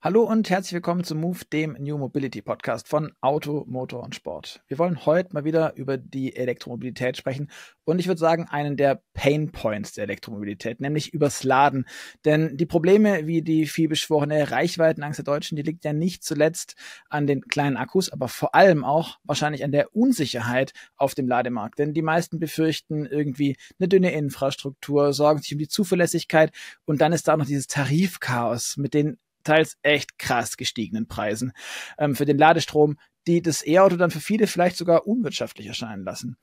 Hallo und herzlich willkommen zu Move, dem New Mobility Podcast von Auto, Motor und Sport. Wir wollen heute mal wieder über die Elektromobilität sprechen und ich würde sagen, einen der Pain Points der Elektromobilität, nämlich übers Laden. Denn die Probleme wie die vielbeschworene Reichweitenangst der Deutschen, die liegt ja nicht zuletzt an den kleinen Akkus, aber vor allem auch wahrscheinlich an der Unsicherheit auf dem Lademarkt. Denn die meisten befürchten irgendwie eine dünne Infrastruktur, sorgen sich um die Zuverlässigkeit und dann ist da noch dieses Tarifchaos mit den teils echt krass gestiegenen Preisen ähm, für den Ladestrom, die das E-Auto dann für viele vielleicht sogar unwirtschaftlich erscheinen lassen.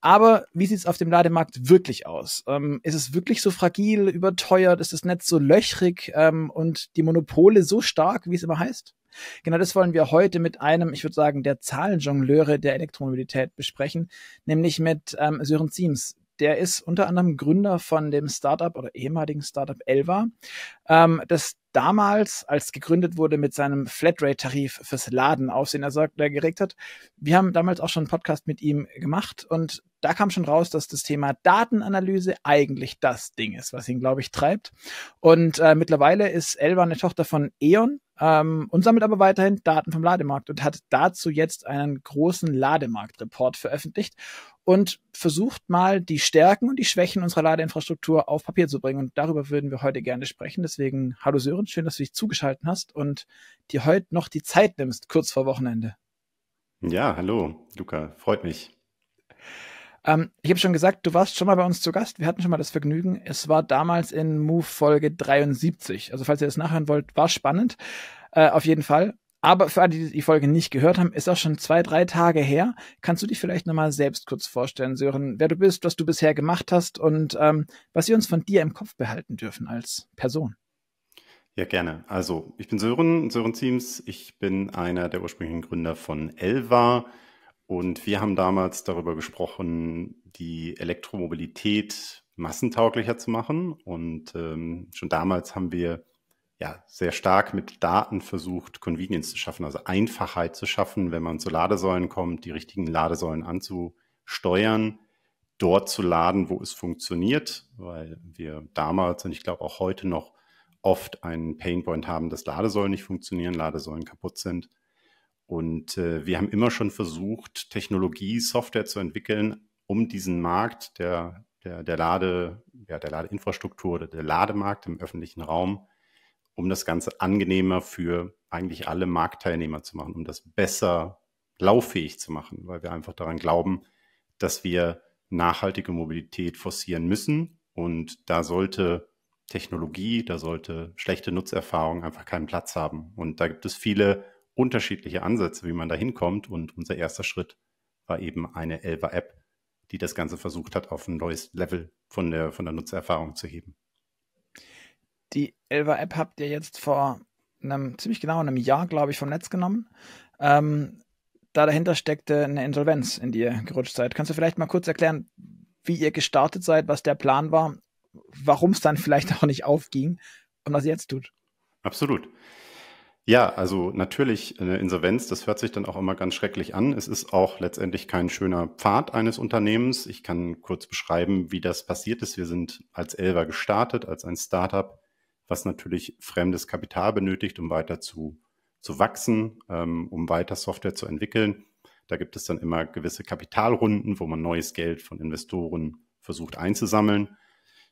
Aber wie sieht es auf dem Lademarkt wirklich aus? Ähm, ist es wirklich so fragil, überteuert? Ist das Netz so löchrig ähm, und die Monopole so stark, wie es immer heißt? Genau das wollen wir heute mit einem, ich würde sagen, der Zahlenjongleure der Elektromobilität besprechen, nämlich mit ähm, Sören Ziems, der ist unter anderem Gründer von dem Startup oder ehemaligen Startup Elva, ähm, das damals, als gegründet wurde mit seinem Flatrate-Tarif fürs Laden Aufsehen ersorgt, der geregt hat. Wir haben damals auch schon einen Podcast mit ihm gemacht und da kam schon raus, dass das Thema Datenanalyse eigentlich das Ding ist, was ihn, glaube ich, treibt. Und äh, mittlerweile ist Elva eine Tochter von E.ON, ähm, und sammelt aber weiterhin Daten vom Lademarkt und hat dazu jetzt einen großen Lademarktreport veröffentlicht und versucht mal die Stärken und die Schwächen unserer Ladeinfrastruktur auf Papier zu bringen. Und darüber würden wir heute gerne sprechen. Deswegen, hallo Sören, schön, dass du dich zugeschaltet hast und dir heute noch die Zeit nimmst, kurz vor Wochenende. Ja, hallo, Luca, freut mich. Ähm, ich habe schon gesagt, du warst schon mal bei uns zu Gast. Wir hatten schon mal das Vergnügen. Es war damals in Move Folge 73. Also falls ihr das nachhören wollt, war spannend. Äh, auf jeden Fall. Aber für alle, die die Folge nicht gehört haben, ist auch schon zwei, drei Tage her. Kannst du dich vielleicht nochmal selbst kurz vorstellen, Sören, wer du bist, was du bisher gemacht hast und ähm, was wir uns von dir im Kopf behalten dürfen als Person? Ja, gerne. Also, ich bin Sören, Sören Ziems. Ich bin einer der ursprünglichen Gründer von Elva. Und wir haben damals darüber gesprochen, die Elektromobilität massentauglicher zu machen. Und ähm, schon damals haben wir ja sehr stark mit Daten versucht, Convenience zu schaffen, also Einfachheit zu schaffen, wenn man zu Ladesäulen kommt, die richtigen Ladesäulen anzusteuern, dort zu laden, wo es funktioniert, weil wir damals und ich glaube auch heute noch oft einen Painpoint haben, dass Ladesäulen nicht funktionieren, Ladesäulen kaputt sind und äh, wir haben immer schon versucht, Technologie, Software zu entwickeln, um diesen Markt der, der, der, Lade, ja, der Ladeinfrastruktur oder der Lademarkt im öffentlichen Raum, um das Ganze angenehmer für eigentlich alle Marktteilnehmer zu machen, um das besser lauffähig zu machen, weil wir einfach daran glauben, dass wir nachhaltige Mobilität forcieren müssen. Und da sollte Technologie, da sollte schlechte Nutzerfahrung einfach keinen Platz haben. Und da gibt es viele unterschiedliche Ansätze, wie man da hinkommt. Und unser erster Schritt war eben eine Elva-App, die das Ganze versucht hat, auf ein neues Level von der, von der Nutzererfahrung zu heben. Die Elva-App habt ihr jetzt vor einem ziemlich genau einem Jahr, glaube ich, vom Netz genommen. Ähm, da dahinter steckte eine Insolvenz, in die ihr gerutscht seid. Kannst du vielleicht mal kurz erklären, wie ihr gestartet seid, was der Plan war, warum es dann vielleicht auch nicht aufging und was ihr jetzt tut? Absolut. Ja, also natürlich eine Insolvenz, das hört sich dann auch immer ganz schrecklich an. Es ist auch letztendlich kein schöner Pfad eines Unternehmens. Ich kann kurz beschreiben, wie das passiert ist. Wir sind als Elva gestartet, als ein Startup, was natürlich fremdes Kapital benötigt, um weiter zu, zu wachsen, ähm, um weiter Software zu entwickeln. Da gibt es dann immer gewisse Kapitalrunden, wo man neues Geld von Investoren versucht einzusammeln.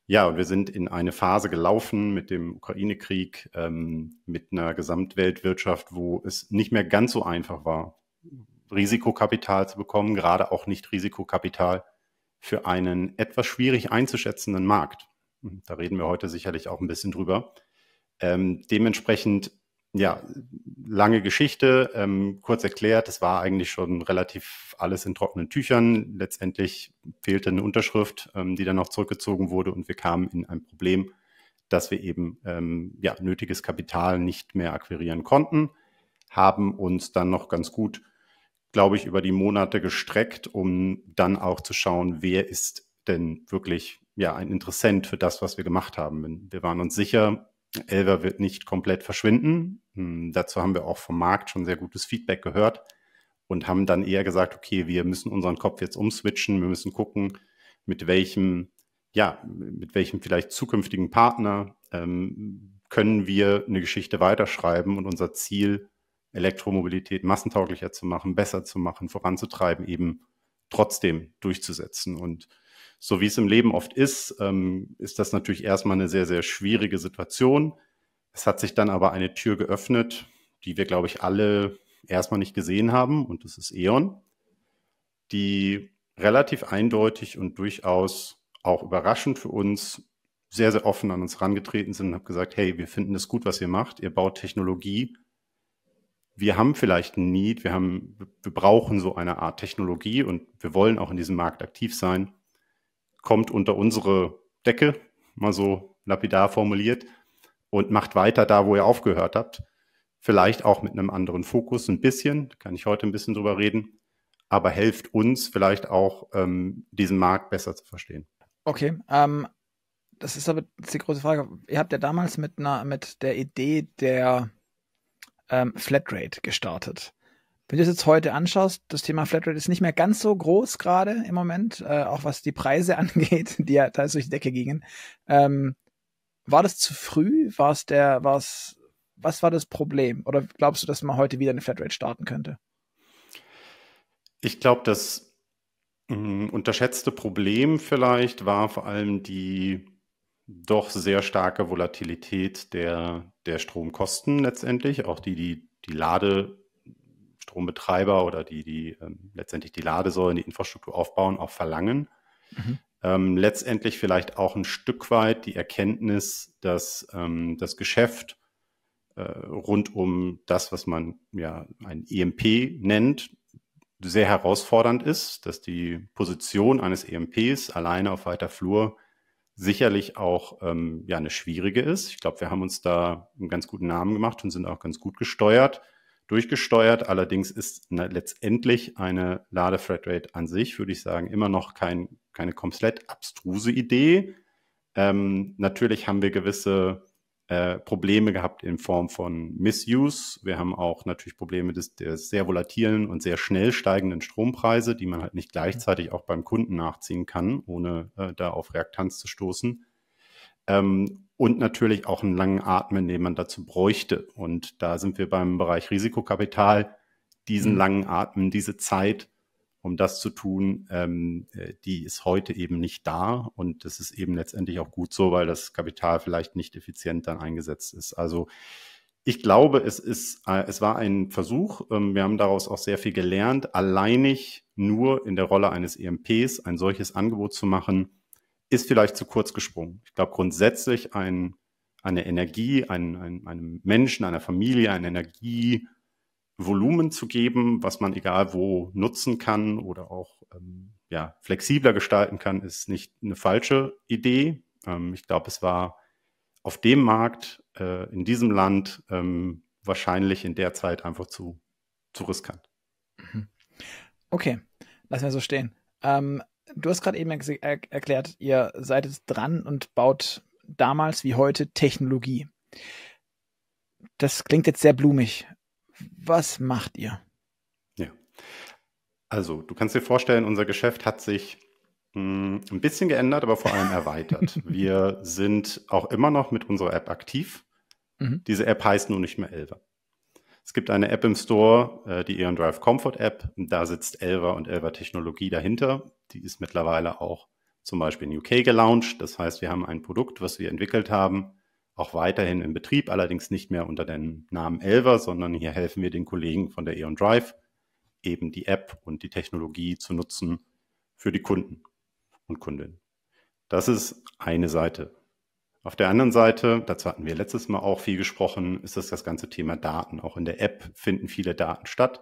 Ja, und wir sind in eine Phase gelaufen mit dem Ukraine-Krieg, ähm, mit einer Gesamtweltwirtschaft, wo es nicht mehr ganz so einfach war, Risikokapital zu bekommen, gerade auch nicht Risikokapital für einen etwas schwierig einzuschätzenden Markt. Da reden wir heute sicherlich auch ein bisschen drüber. Ähm, dementsprechend ja, lange Geschichte, ähm, kurz erklärt, es war eigentlich schon relativ alles in trockenen Tüchern. Letztendlich fehlte eine Unterschrift, ähm, die dann auch zurückgezogen wurde und wir kamen in ein Problem, dass wir eben ähm, ja, nötiges Kapital nicht mehr akquirieren konnten, haben uns dann noch ganz gut, glaube ich, über die Monate gestreckt, um dann auch zu schauen, wer ist denn wirklich ja, ein Interessent für das, was wir gemacht haben. Wir waren uns sicher, Elva wird nicht komplett verschwinden. Hm, dazu haben wir auch vom Markt schon sehr gutes Feedback gehört und haben dann eher gesagt, okay, wir müssen unseren Kopf jetzt umswitchen, wir müssen gucken, mit welchem, ja, mit welchem vielleicht zukünftigen Partner ähm, können wir eine Geschichte weiterschreiben und unser Ziel, Elektromobilität massentauglicher zu machen, besser zu machen, voranzutreiben, eben trotzdem durchzusetzen. Und so wie es im Leben oft ist, ähm, ist das natürlich erstmal eine sehr, sehr schwierige Situation es hat sich dann aber eine Tür geöffnet, die wir, glaube ich, alle erstmal nicht gesehen haben, und das ist E.ON, die relativ eindeutig und durchaus auch überraschend für uns sehr, sehr offen an uns herangetreten sind und haben gesagt, hey, wir finden es gut, was ihr macht, ihr baut Technologie. Wir haben vielleicht ein Need, wir, haben, wir brauchen so eine Art Technologie und wir wollen auch in diesem Markt aktiv sein. Kommt unter unsere Decke, mal so lapidar formuliert, und macht weiter da, wo ihr aufgehört habt. Vielleicht auch mit einem anderen Fokus ein bisschen, kann ich heute ein bisschen drüber reden, aber helft uns vielleicht auch, ähm, diesen Markt besser zu verstehen. Okay, ähm, das ist aber die große Frage. Ihr habt ja damals mit, einer, mit der Idee der ähm, Flatrate gestartet. Wenn du es jetzt heute anschaust, das Thema Flatrate ist nicht mehr ganz so groß gerade im Moment, äh, auch was die Preise angeht, die ja teils durch die Decke gingen. Ähm, war das zu früh? War es der, war was war das Problem? Oder glaubst du, dass man heute wieder eine Flatrate starten könnte? Ich glaube, das mh, hm, unterschätzte Problem vielleicht war vor allem die doch sehr starke Volatilität der, der Stromkosten letztendlich, auch die, die, die Ladestrombetreiber oder die, die ähm, letztendlich die Ladesäulen, die Infrastruktur aufbauen, auch verlangen. Mhm ähm, letztendlich vielleicht auch ein Stück weit die Erkenntnis, dass ähm, das Geschäft äh, rund um das, was man ja ein EMP nennt, sehr herausfordernd ist, dass die Position eines EMPs alleine auf weiter Flur sicherlich auch ähm, ja eine schwierige ist. Ich glaube, wir haben uns da einen ganz guten Namen gemacht und sind auch ganz gut gesteuert durchgesteuert. Allerdings ist ne, letztendlich eine Ladeflatrate an sich, würde ich sagen, immer noch kein, keine komplett abstruse Idee. Ähm, natürlich haben wir gewisse äh, Probleme gehabt in Form von Misuse. Wir haben auch natürlich Probleme des, des sehr volatilen und sehr schnell steigenden Strompreise, die man halt nicht gleichzeitig auch beim Kunden nachziehen kann, ohne äh, da auf Reaktanz zu stoßen. Ähm, und natürlich auch einen langen Atmen, den man dazu bräuchte. Und da sind wir beim Bereich Risikokapital, diesen mhm. langen Atmen, diese Zeit, um das zu tun, ähm, äh, die ist heute eben nicht da. Und das ist eben letztendlich auch gut so, weil das Kapital vielleicht nicht effizient dann eingesetzt ist. Also ich glaube, es ist, äh, es war ein Versuch. Ähm, wir haben daraus auch sehr viel gelernt. Alleinig nur in der Rolle eines EMPs ein solches Angebot zu machen, ist vielleicht zu kurz gesprungen. Ich glaube, grundsätzlich ein, eine Energie, ein, ein, einem Menschen, einer Familie, ein Energievolumen zu geben, was man egal wo nutzen kann oder auch ähm, ja, flexibler gestalten kann, ist nicht eine falsche Idee. Ähm, ich glaube, es war auf dem Markt, äh, in diesem Land ähm, wahrscheinlich in der Zeit einfach zu, zu riskant. Mhm. Okay, lassen wir so stehen. Ähm, du hast gerade eben er erklärt, ihr seid jetzt dran und baut damals wie heute Technologie. Das klingt jetzt sehr blumig. Was macht ihr? Ja. Also, du kannst dir vorstellen, unser Geschäft hat sich hm, ein bisschen geändert, aber vor allem erweitert. Wir sind auch immer noch mit unserer App aktiv. Mhm. Diese App heißt nur nicht mehr Elva. Es gibt eine App im Store, äh, die Eon Drive Comfort App. Da sitzt Elva und Elva Technologie dahinter. Die ist mittlerweile auch zum Beispiel in UK gelauncht. Das heißt, wir haben ein Produkt, was wir entwickelt haben, auch weiterhin im Betrieb, allerdings nicht mehr unter dem Namen Elva, sondern hier helfen wir den Kollegen von der Eon Drive, eben die App und die Technologie zu nutzen für die Kunden und Kundinnen. Das ist eine Seite. Auf der anderen Seite, dazu hatten wir letztes Mal auch viel gesprochen, ist das das ganze Thema Daten. Auch in der App finden viele Daten statt.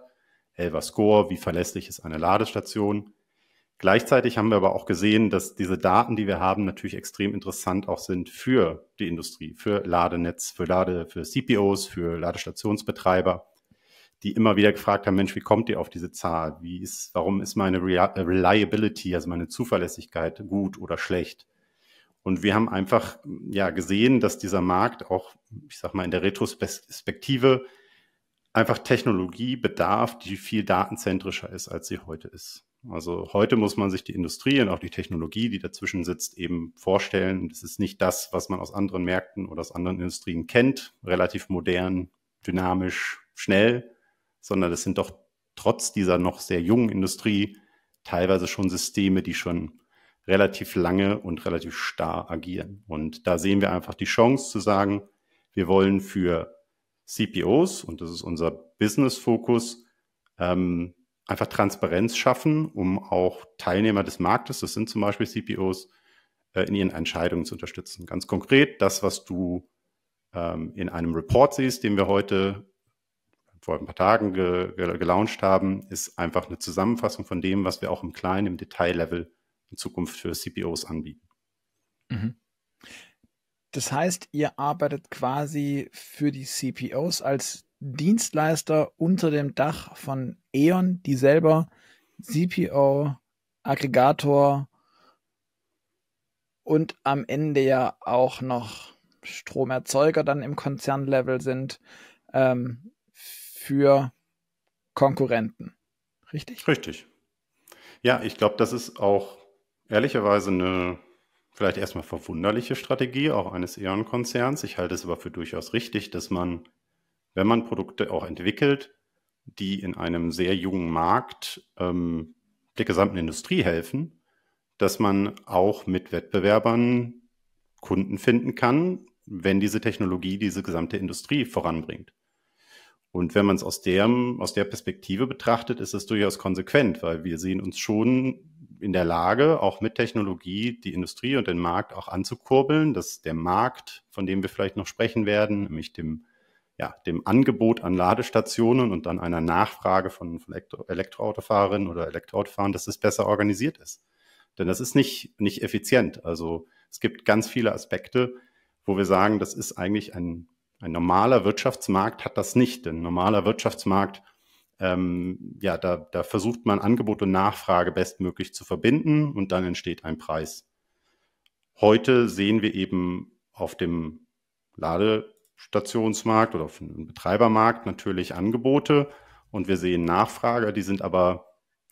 Elva Score, wie verlässlich ist eine Ladestation? Gleichzeitig haben wir aber auch gesehen, dass diese Daten, die wir haben, natürlich extrem interessant auch sind für die Industrie, für Ladenetz, für Lade, für CPOs, für Ladestationsbetreiber, die immer wieder gefragt haben, Mensch, wie kommt ihr auf diese Zahl? Wie ist, warum ist meine äh, Reliability, also meine Zuverlässigkeit gut oder schlecht? Und wir haben einfach ja gesehen, dass dieser Markt auch, ich sag mal, in der Retrospektive einfach Technologie bedarf, die viel datenzentrischer ist, als sie heute ist. Also heute muss man sich die Industrie und auch die Technologie, die dazwischen sitzt, eben vorstellen. Das ist nicht das, was man aus anderen Märkten oder aus anderen Industrien kennt, relativ modern, dynamisch, schnell, sondern das sind doch trotz dieser noch sehr jungen Industrie teilweise schon Systeme, die schon relativ lange und relativ starr agieren. Und da sehen wir einfach die Chance zu sagen, wir wollen für CPOs, und das ist unser Business-Fokus, ähm, einfach Transparenz schaffen, um auch Teilnehmer des Marktes, das sind zum Beispiel CPOs, äh, in ihren Entscheidungen zu unterstützen. Ganz konkret, das, was du ähm, in einem Report siehst, den wir heute vor ein paar Tagen ge, ge gelauncht haben, ist einfach eine Zusammenfassung von dem, was wir auch im kleinen, im Detail-Level in Zukunft für CPOs anbieten. Mhm. Das heißt, ihr arbeitet quasi für die CPOs als Dienstleister unter dem Dach von E.ON, die selber CPO, Aggregator und am Ende ja auch noch Stromerzeuger dann im Konzernlevel sind ähm, für Konkurrenten. Richtig? Richtig. Ja, ich glaube, das ist auch ehrlicherweise eine vielleicht erstmal verwunderliche Strategie, auch eines E.ON-Konzerns. Ich halte es aber für durchaus richtig, dass man, wenn man Produkte auch entwickelt, die in einem sehr jungen Markt ähm, der gesamten Industrie helfen, dass man auch mit Wettbewerbern Kunden finden kann, wenn diese Technologie diese gesamte Industrie voranbringt. Und wenn man es aus, der, aus der Perspektive betrachtet, ist es durchaus konsequent, weil wir sehen uns schon in der Lage, auch mit Technologie die Industrie und den Markt auch anzukurbeln, dass der Markt, von dem wir vielleicht noch sprechen werden, nämlich dem, ja, dem Angebot an Ladestationen und dann einer Nachfrage von, von Elektro Elektroautofahrerinnen oder Elektroautofahrern, dass es besser organisiert ist. Denn das ist nicht, nicht effizient. Also es gibt ganz viele Aspekte, wo wir sagen, das ist eigentlich ein, ein normaler Wirtschaftsmarkt, hat das nicht. Denn ein normaler Wirtschaftsmarkt ähm, ja, da, da versucht man Angebot und Nachfrage bestmöglich zu verbinden und dann entsteht ein Preis. Heute sehen wir eben auf dem Ladestationsmarkt oder auf dem Betreibermarkt natürlich Angebote und wir sehen Nachfrage, die sind aber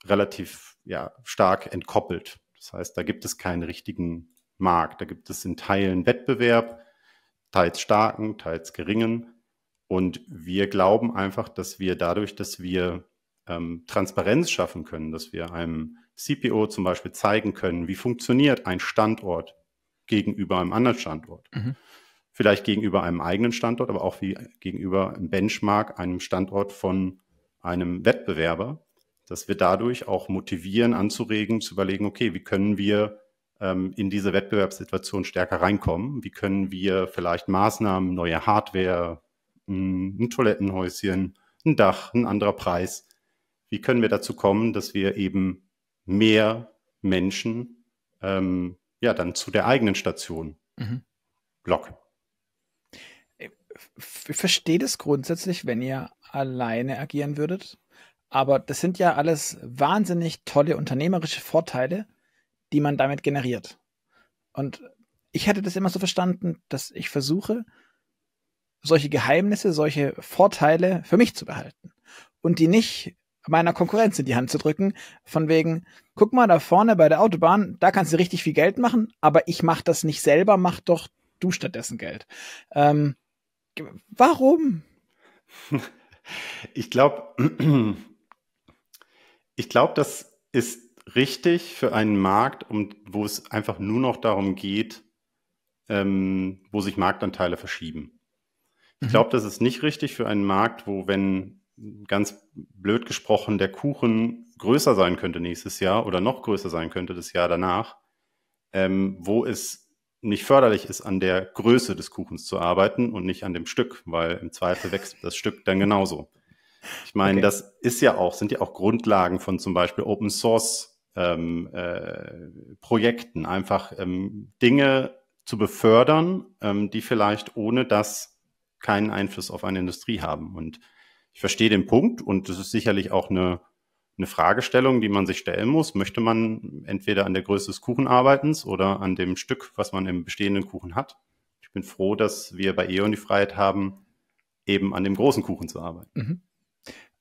relativ ja, stark entkoppelt. Das heißt, da gibt es keinen richtigen Markt. Da gibt es in Teilen Wettbewerb, teils starken, teils geringen. Und wir glauben einfach, dass wir dadurch, dass wir ähm, Transparenz schaffen können, dass wir einem CPO zum Beispiel zeigen können, wie funktioniert ein Standort gegenüber einem anderen Standort. Mhm. Vielleicht gegenüber einem eigenen Standort, aber auch wie gegenüber einem Benchmark, einem Standort von einem Wettbewerber, dass wir dadurch auch motivieren, anzuregen, zu überlegen, okay, wie können wir ähm, in diese Wettbewerbssituation stärker reinkommen? Wie können wir vielleicht Maßnahmen, neue Hardware, ein Toilettenhäuschen, ein Dach, ein anderer Preis. Wie können wir dazu kommen, dass wir eben mehr Menschen ähm, ja dann zu der eigenen Station mhm. locken? Ich verstehe das grundsätzlich, wenn ihr alleine agieren würdet. Aber das sind ja alles wahnsinnig tolle unternehmerische Vorteile, die man damit generiert. Und ich hätte das immer so verstanden, dass ich versuche, solche Geheimnisse, solche Vorteile für mich zu behalten und die nicht meiner Konkurrenz in die Hand zu drücken, von wegen, guck mal da vorne bei der Autobahn, da kannst du richtig viel Geld machen, aber ich mach das nicht selber, mach doch du stattdessen Geld. Ähm, warum? Ich glaube, ich glaube, das ist richtig für einen Markt, um, wo es einfach nur noch darum geht, ähm, wo sich Marktanteile verschieben. Ich mhm. glaube, das ist nicht richtig für einen Markt, wo, wenn ganz blöd gesprochen, der Kuchen größer sein könnte nächstes Jahr oder noch größer sein könnte das Jahr danach, ähm, wo es nicht förderlich ist, an der Größe des Kuchens zu arbeiten und nicht an dem Stück, weil im Zweifel wächst das Stück dann genauso. Ich meine, okay. das ist ja auch, sind ja auch Grundlagen von zum Beispiel Open Source ähm, äh, Projekten, einfach ähm, Dinge zu befördern, ähm, die vielleicht ohne das keinen Einfluss auf eine Industrie haben. Und ich verstehe den Punkt und das ist sicherlich auch eine, eine Fragestellung, die man sich stellen muss. Möchte man entweder an der Größe des Kuchenarbeitens oder an dem Stück, was man im bestehenden Kuchen hat? Ich bin froh, dass wir bei E.ON die Freiheit haben, eben an dem großen Kuchen zu arbeiten. Mhm.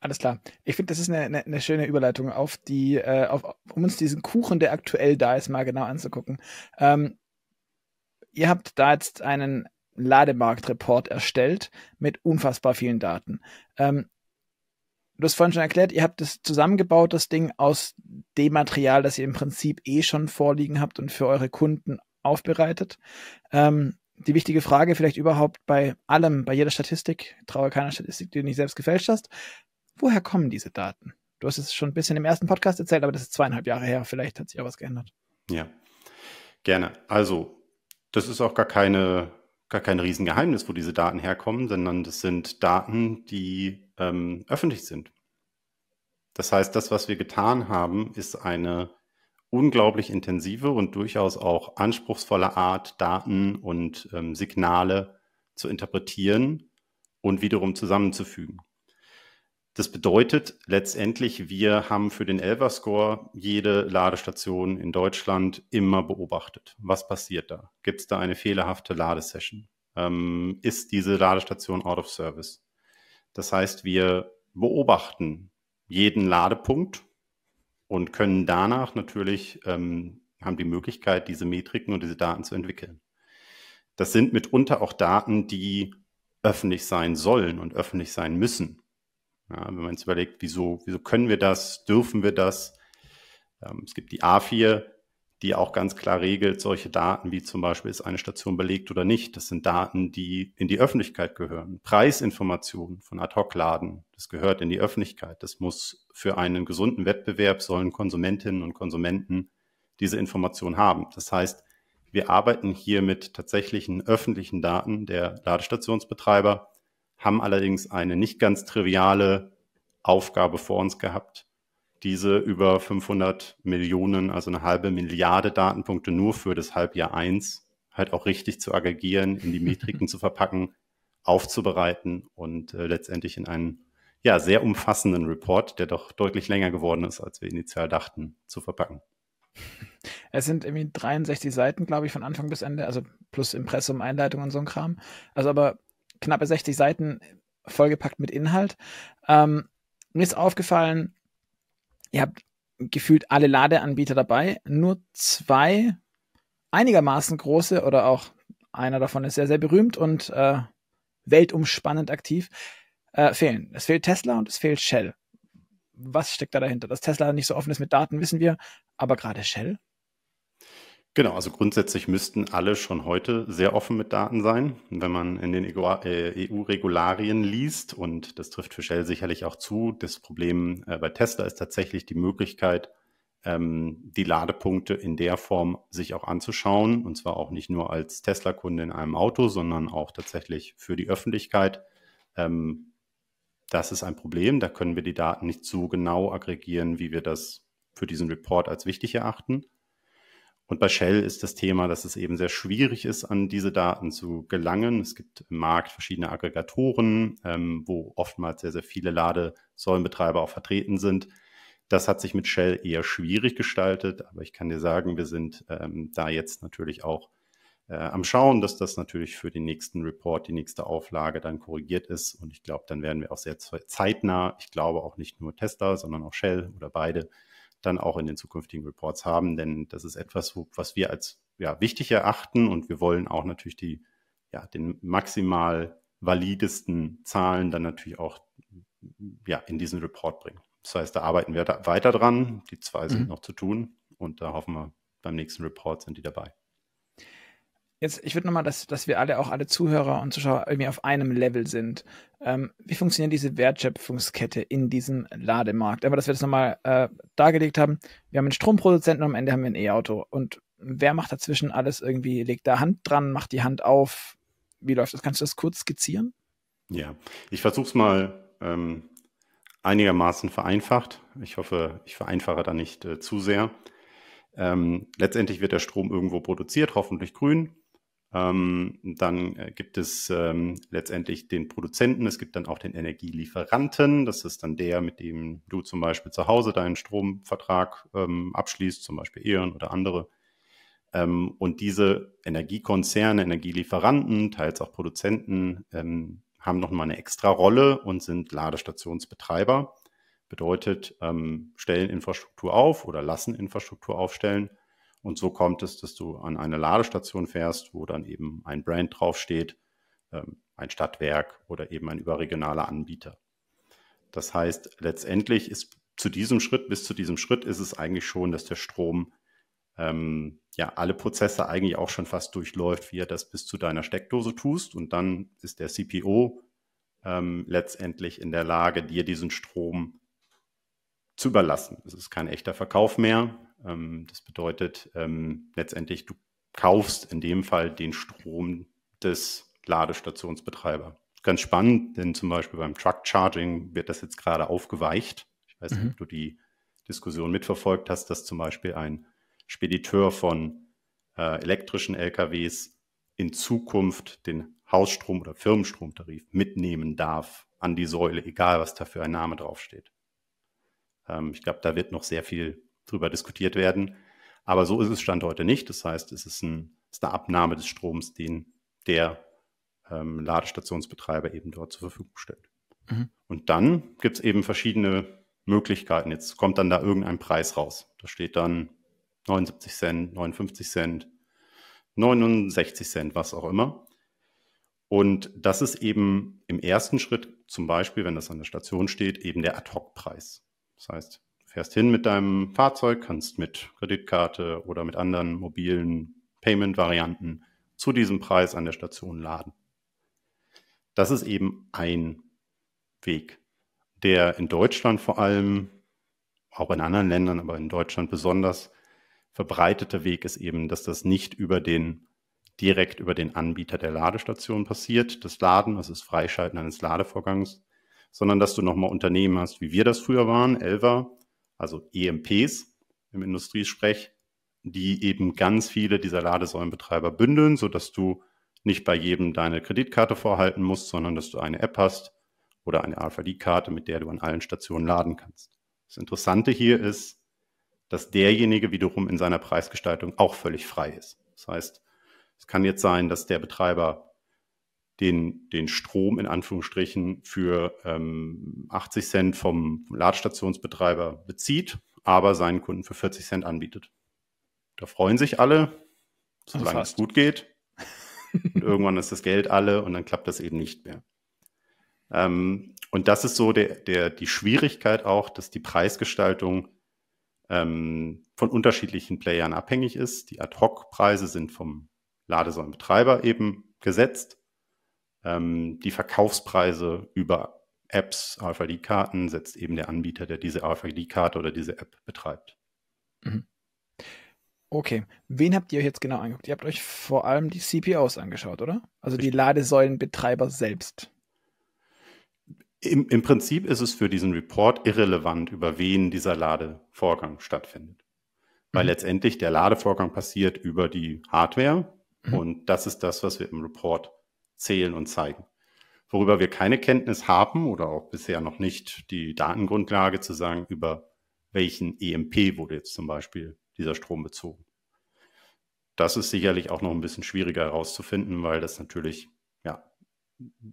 Alles klar. Ich finde, das ist eine, eine, eine, schöne Überleitung auf die, äh, auf, um uns diesen Kuchen, der aktuell da ist, mal genau anzugucken. Ähm, ihr habt da jetzt einen Lademarktreport erstellt mit unfassbar vielen Daten. Ähm, du hast vorhin schon erklärt, ihr habt das zusammengebaut, das Ding aus dem Material, das ihr im Prinzip eh schon vorliegen habt und für eure Kunden aufbereitet. Ähm, die wichtige Frage vielleicht überhaupt bei allem, bei jeder Statistik, traue keiner Statistik, die du nicht selbst gefälscht hast. Woher kommen diese Daten? Du hast es schon ein bisschen im ersten Podcast erzählt, aber das ist zweieinhalb Jahre her. Vielleicht hat sich auch was geändert. Ja, gerne. Also, das ist auch gar keine gar kein Riesengeheimnis, wo diese Daten herkommen, sondern das sind Daten, die ähm, öffentlich sind. Das heißt, das, was wir getan haben, ist eine unglaublich intensive und durchaus auch anspruchsvolle Art, Daten und ähm, Signale zu interpretieren und wiederum zusammenzufügen. Das bedeutet letztendlich, wir haben für den Elver-Score jede Ladestation in Deutschland immer beobachtet. Was passiert da? Gibt es da eine fehlerhafte Ladesession? Ähm, ist diese Ladestation out of service? Das heißt, wir beobachten jeden Ladepunkt und können danach natürlich, ähm, haben die Möglichkeit, diese Metriken und diese Daten zu entwickeln. Das sind mitunter auch Daten, die öffentlich sein sollen und öffentlich sein müssen. Ja, wenn man jetzt überlegt, wieso, wieso können wir das, dürfen wir das? Ähm, es gibt die A4, die auch ganz klar regelt, solche Daten wie zum Beispiel ist eine Station belegt oder nicht. Das sind Daten, die in die Öffentlichkeit gehören. Preisinformationen von Ad-Hoc-Laden, das gehört in die Öffentlichkeit. Das muss für einen gesunden Wettbewerb sollen Konsumentinnen und Konsumenten diese Information haben. Das heißt, wir arbeiten hier mit tatsächlichen öffentlichen Daten der Ladestationsbetreiber haben allerdings eine nicht ganz triviale Aufgabe vor uns gehabt, diese über 500 Millionen, also eine halbe Milliarde Datenpunkte nur für das Halbjahr 1 halt auch richtig zu aggregieren, in die Metriken zu verpacken, aufzubereiten und äh, letztendlich in einen ja, sehr umfassenden Report, der doch deutlich länger geworden ist, als wir initial dachten, zu verpacken. Es sind irgendwie 63 Seiten, glaube ich, von Anfang bis Ende, also plus Impressum, Einleitung und so ein Kram. Also aber knappe 60 Seiten vollgepackt mit Inhalt. Ähm, mir ist aufgefallen, ihr habt gefühlt alle Ladeanbieter dabei, nur zwei einigermaßen große oder auch einer davon ist sehr, sehr berühmt und äh, weltumspannend aktiv, äh, fehlen. Es fehlt Tesla und es fehlt Shell. Was steckt da dahinter? Dass Tesla nicht so offen ist mit Daten, wissen wir, aber gerade Shell? Genau, also grundsätzlich müssten alle schon heute sehr offen mit Daten sein. wenn man in den EU-Regularien äh, e liest, und das trifft für Shell sicherlich auch zu, das Problem äh, bei Tesla ist tatsächlich die Möglichkeit, ähm, die Ladepunkte in der Form sich auch anzuschauen. Und zwar auch nicht nur als Tesla-Kunde in einem Auto, sondern auch tatsächlich für die Öffentlichkeit. Ähm, das ist ein Problem. Da können wir die Daten nicht so genau aggregieren, wie wir das für diesen Report als wichtig erachten. Und bei Shell ist das Thema, dass es eben sehr schwierig ist, an diese Daten zu gelangen. Es gibt im Markt verschiedene Aggregatoren, ähm, wo oftmals sehr, sehr viele Ladesäulenbetreiber auch vertreten sind. Das hat sich mit Shell eher schwierig gestaltet, aber ich kann dir sagen, wir sind ähm, da jetzt natürlich auch äh, am Schauen, dass das natürlich für den nächsten Report, die nächste Auflage dann korrigiert ist. Und ich glaube, dann werden wir auch sehr zeitnah, ich glaube auch nicht nur Tesla, sondern auch Shell oder beide, dann auch in den zukünftigen Reports haben, denn das ist etwas, was wir als ja, wichtig erachten und wir wollen auch natürlich die, ja, den maximal validesten Zahlen dann natürlich auch ja, in diesen Report bringen. Das heißt, da arbeiten wir da weiter dran. Die zwei sind mhm. noch zu tun und da hoffen wir, beim nächsten Report sind die dabei jetzt, ich würde nochmal, dass, dass wir alle, auch alle Zuhörer und Zuschauer irgendwie auf einem Level sind. Ähm, wie funktioniert diese Wertschöpfungskette in diesem Lademarkt? Aber dass wir das nochmal äh, dargelegt haben, wir haben einen Stromproduzenten und am Ende haben wir ein E-Auto. Und wer macht dazwischen alles irgendwie, legt da Hand dran, macht die Hand auf? Wie läuft das? Kannst du das kurz skizzieren? Ja, ich versuche es mal ähm, einigermaßen vereinfacht. Ich hoffe, ich vereinfache da nicht äh, zu sehr. Ähm, letztendlich wird der Strom irgendwo produziert, hoffentlich grün. Ähm, dann äh, gibt es ähm, letztendlich den Produzenten, es gibt dann auch den Energielieferanten, das ist dann der, mit dem du zum Beispiel zu Hause deinen Stromvertrag ähm, abschließt, zum Beispiel E.ON oder andere. Ähm, und diese Energiekonzerne, Energielieferanten, teils auch Produzenten, ähm, haben nochmal eine extra Rolle und sind Ladestationsbetreiber. Bedeutet, ähm, stellen Infrastruktur auf oder lassen Infrastruktur aufstellen und so kommt es, dass du an eine Ladestation fährst, wo dann eben ein Brand draufsteht, ähm, ein Stadtwerk oder eben ein überregionaler Anbieter. Das heißt, letztendlich ist zu diesem Schritt, bis zu diesem Schritt ist es eigentlich schon, dass der Strom ähm, ja alle Prozesse eigentlich auch schon fast durchläuft, wie er das bis zu deiner Steckdose tust. Und dann ist der CPO ähm, letztendlich in der Lage, dir diesen Strom zu überlassen. Es ist kein echter Verkauf mehr. Ähm, das bedeutet ähm, letztendlich, du kaufst in dem Fall den Strom des Ladestationsbetreibers. Ganz spannend, denn zum Beispiel beim Truck Charging wird das jetzt gerade aufgeweicht. Ich weiß nicht, mhm. ob du die Diskussion mitverfolgt hast, dass zum Beispiel ein Spediteur von äh, elektrischen LKWs in Zukunft den Hausstrom- oder Firmenstromtarif mitnehmen darf an die Säule, egal was da für ein Name draufsteht. Ähm, ich glaube, da wird noch sehr viel drüber diskutiert werden. Aber so ist es Stand heute nicht. Das heißt, es ist, ein, ist eine Abnahme des Stroms, den der ähm, Ladestationsbetreiber eben dort zur Verfügung stellt. Mhm. Und dann gibt es eben verschiedene Möglichkeiten. Jetzt kommt dann da irgendein Preis raus. Da steht dann 79 Cent, 59 Cent, 69 Cent, was auch immer. Und das ist eben im ersten Schritt, zum Beispiel, wenn das an der Station steht, eben der Ad-Hoc-Preis. Das heißt, fährst hin mit deinem Fahrzeug, kannst mit Kreditkarte oder mit anderen mobilen Payment-Varianten zu diesem Preis an der Station laden. Das ist eben ein Weg, der in Deutschland vor allem, auch in anderen Ländern, aber in Deutschland besonders verbreitete Weg ist eben, dass das nicht über den direkt über den Anbieter der Ladestation passiert, das Laden, also das Freischalten eines Ladevorgangs, sondern dass du nochmal Unternehmen hast, wie wir das früher waren, Elva, also EMPs im Industriesprech, die eben ganz viele dieser Ladesäulenbetreiber bündeln, sodass du nicht bei jedem deine Kreditkarte vorhalten musst, sondern dass du eine App hast oder eine RFID-Karte, mit der du an allen Stationen laden kannst. Das Interessante hier ist, dass derjenige wiederum in seiner Preisgestaltung auch völlig frei ist. Das heißt, es kann jetzt sein, dass der Betreiber den, den Strom in Anführungsstrichen für ähm, 80 Cent vom Ladestationsbetreiber bezieht, aber seinen Kunden für 40 Cent anbietet. Da freuen sich alle, solange es gut geht. und irgendwann ist das Geld alle und dann klappt das eben nicht mehr. Ähm, und das ist so der, der, die Schwierigkeit auch, dass die Preisgestaltung ähm, von unterschiedlichen Playern abhängig ist. Die Ad-Hoc-Preise sind vom Ladesäulenbetreiber eben gesetzt. Ähm, die Verkaufspreise über Apps, RFID-Karten setzt eben der Anbieter, der diese RFID-Karte oder diese App betreibt. Mhm. Okay. Wen habt ihr euch jetzt genau angeguckt? Ihr habt euch vor allem die CPOs angeschaut, oder? Also Richtig. die Ladesäulenbetreiber selbst. Im, Im Prinzip ist es für diesen Report irrelevant, über wen dieser Ladevorgang stattfindet. Weil mhm. letztendlich der Ladevorgang passiert über die Hardware mhm. und das ist das, was wir im Report zählen und zeigen. Worüber wir keine Kenntnis haben oder auch bisher noch nicht die Datengrundlage zu sagen, über welchen EMP wurde jetzt zum Beispiel dieser Strom bezogen. Das ist sicherlich auch noch ein bisschen schwieriger herauszufinden, weil das natürlich, ja,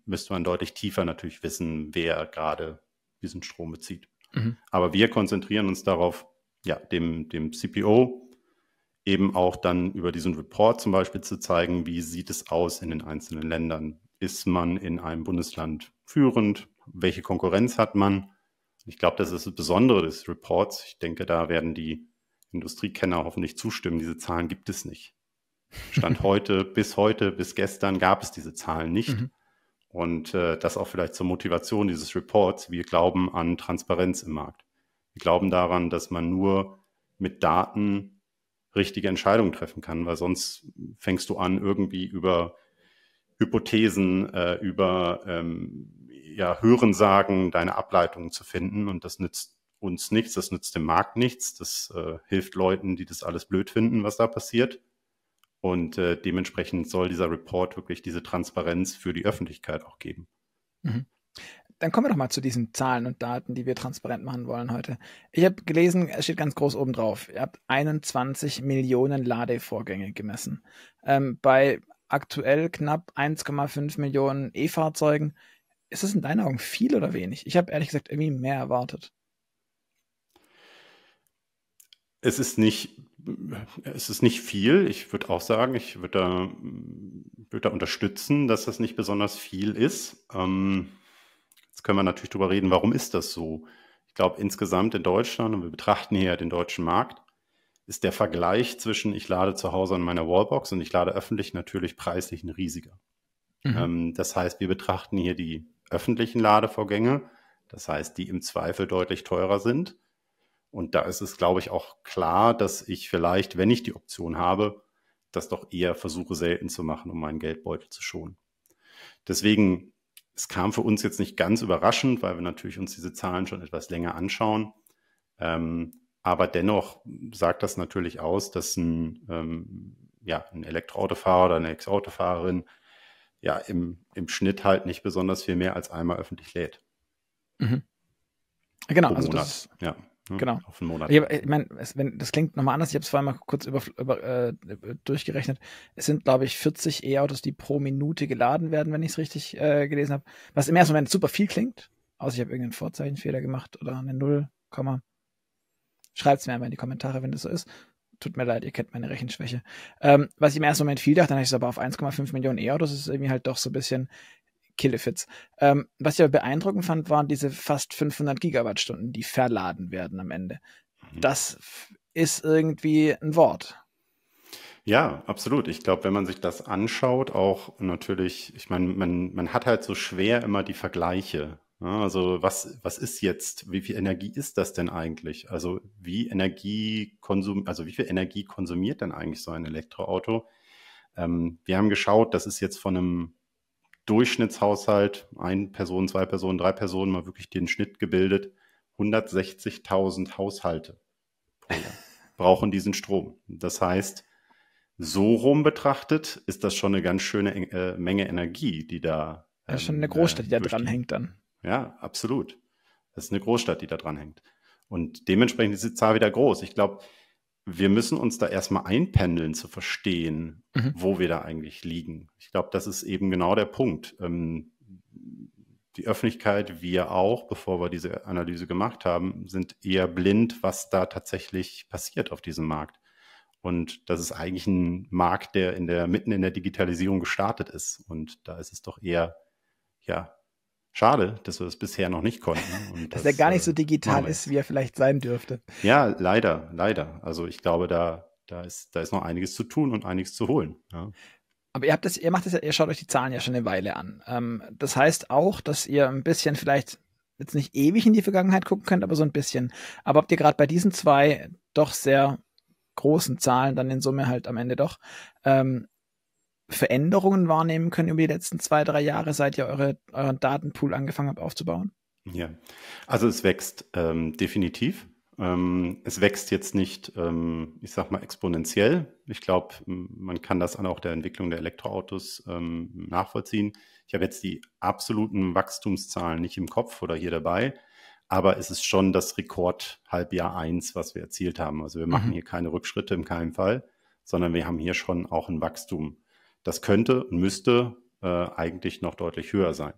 müsste man deutlich tiefer natürlich wissen, wer gerade diesen Strom bezieht. Mhm. Aber wir konzentrieren uns darauf, ja, dem, dem CPO eben auch dann über diesen Report zum Beispiel zu zeigen, wie sieht es aus in den einzelnen Ländern? Ist man in einem Bundesland führend? Welche Konkurrenz hat man? Ich glaube, das ist das Besondere des Reports. Ich denke, da werden die Industriekenner hoffentlich zustimmen. Diese Zahlen gibt es nicht. Stand heute, bis heute, bis gestern gab es diese Zahlen nicht. Mhm. Und äh, das auch vielleicht zur Motivation dieses Reports. Wir glauben an Transparenz im Markt. Wir glauben daran, dass man nur mit Daten richtige Entscheidung treffen kann, weil sonst fängst du an, irgendwie über Hypothesen, äh, über ähm, ja, Hörensagen deine Ableitungen zu finden und das nützt uns nichts, das nützt dem Markt nichts, das äh, hilft Leuten, die das alles blöd finden, was da passiert. Und äh, dementsprechend soll dieser Report wirklich diese Transparenz für die Öffentlichkeit auch geben. Mhm dann kommen wir doch mal zu diesen Zahlen und Daten, die wir transparent machen wollen heute. Ich habe gelesen, es steht ganz groß oben drauf, ihr habt 21 Millionen Ladevorgänge gemessen. Ähm, bei aktuell knapp 1,5 Millionen E-Fahrzeugen. Ist das in deinen Augen viel oder wenig? Ich habe ehrlich gesagt irgendwie mehr erwartet. Es ist nicht, es ist nicht viel. Ich würde auch sagen, ich würde da, würd da unterstützen, dass das nicht besonders viel ist. Ähm, Jetzt können wir natürlich darüber reden, warum ist das so? Ich glaube, insgesamt in Deutschland, und wir betrachten hier den deutschen Markt, ist der Vergleich zwischen ich lade zu Hause an meiner Wallbox und ich lade öffentlich natürlich preislich ein riesiger. Mhm. Ähm, das heißt, wir betrachten hier die öffentlichen Ladevorgänge, das heißt, die im Zweifel deutlich teurer sind. Und da ist es, glaube ich, auch klar, dass ich vielleicht, wenn ich die Option habe, das doch eher versuche selten zu machen, um meinen Geldbeutel zu schonen. Deswegen es kam für uns jetzt nicht ganz überraschend, weil wir natürlich uns diese Zahlen schon etwas länger anschauen. Ähm, aber dennoch sagt das natürlich aus, dass ein, ähm, ja, ein Elektroautofahrer oder eine Ex-Autofahrerin ja im, im Schnitt halt nicht besonders viel mehr als einmal öffentlich lädt. Mhm. Genau, also das, ja. Hm, genau. Auf einen Monat. Ich, ich meine, wenn, das klingt nochmal anders. Ich habe es vorhin mal kurz über, über, äh, durchgerechnet. Es sind, glaube ich, 40 E-Autos, die pro Minute geladen werden, wenn ich es richtig äh, gelesen habe. Was im ersten Moment super viel klingt. Außer ich habe irgendeinen Vorzeichenfehler gemacht oder eine Null, Komma. Schreibt es mir einfach in die Kommentare, wenn das so ist. Tut mir leid, ihr kennt meine Rechenschwäche. Ähm, was ich im ersten Moment viel dachte, dann habe ich es aber auf 1,5 Millionen E-Autos, ist irgendwie halt doch so ein bisschen Killefits. Ähm, was ich aber beeindruckend fand, waren diese fast 500 Gigawattstunden, die verladen werden am Ende. Mhm. Das ist irgendwie ein Wort. Ja, absolut. Ich glaube, wenn man sich das anschaut, auch natürlich, ich meine, man, man hat halt so schwer immer die Vergleiche. Ja, ne? also was, was ist jetzt, wie viel Energie ist das denn eigentlich? Also wie Energie konsum, also wie viel Energie konsumiert denn eigentlich so ein Elektroauto? Ähm, wir haben geschaut, das ist jetzt von einem Durchschnittshaushalt, ein Person, zwei Personen, drei Personen, mal wirklich den Schnitt gebildet, 160.000 Haushalte brauchen diesen Strom. Das heißt, so rum betrachtet ist das schon eine ganz schöne äh, Menge Energie, die da. Ähm, ist schon ähm, eine Großstadt, die da äh, dranhängt dann. Ja, absolut. Das ist eine Großstadt, die da dranhängt. Und dementsprechend ist die Zahl wieder groß. Ich glaube, wir müssen uns da erstmal einpendeln, zu verstehen, mhm. wo wir da eigentlich liegen. Ich glaube, das ist eben genau der Punkt. Ähm, die Öffentlichkeit, wir auch, bevor wir diese Analyse gemacht haben, sind eher blind, was da tatsächlich passiert auf diesem Markt. Und das ist eigentlich ein Markt, der in der mitten in der Digitalisierung gestartet ist. Und da ist es doch eher ja Schade, dass wir das bisher noch nicht konnten. dass das, er gar nicht äh, so digital ist, wie er vielleicht sein dürfte. Ja, leider, leider. Also ich glaube, da, da, ist, da ist noch einiges zu tun und einiges zu holen. Ja. Aber ihr habt das, ihr macht das ja, ihr schaut euch die Zahlen ja schon eine Weile an. Ähm, das heißt auch, dass ihr ein bisschen vielleicht jetzt nicht ewig in die Vergangenheit gucken könnt, aber so ein bisschen. Aber habt ihr gerade bei diesen zwei doch sehr großen Zahlen dann in Summe halt am Ende doch ähm, Veränderungen wahrnehmen können über die letzten zwei, drei Jahre, seit ihr eure, euren Datenpool angefangen habt aufzubauen? Ja, also es wächst ähm, definitiv. Ähm, es wächst jetzt nicht, ähm, ich sag mal, exponentiell. Ich glaube, man kann das an auch der Entwicklung der Elektroautos ähm, nachvollziehen. Ich habe jetzt die absoluten Wachstumszahlen nicht im Kopf oder hier dabei, aber es ist schon das Rekordhalbjahr 1, was wir erzielt haben. Also wir machen mhm. hier keine Rückschritte in keinem Fall, sondern wir haben hier schon auch ein Wachstum. Das könnte und müsste äh, eigentlich noch deutlich höher sein.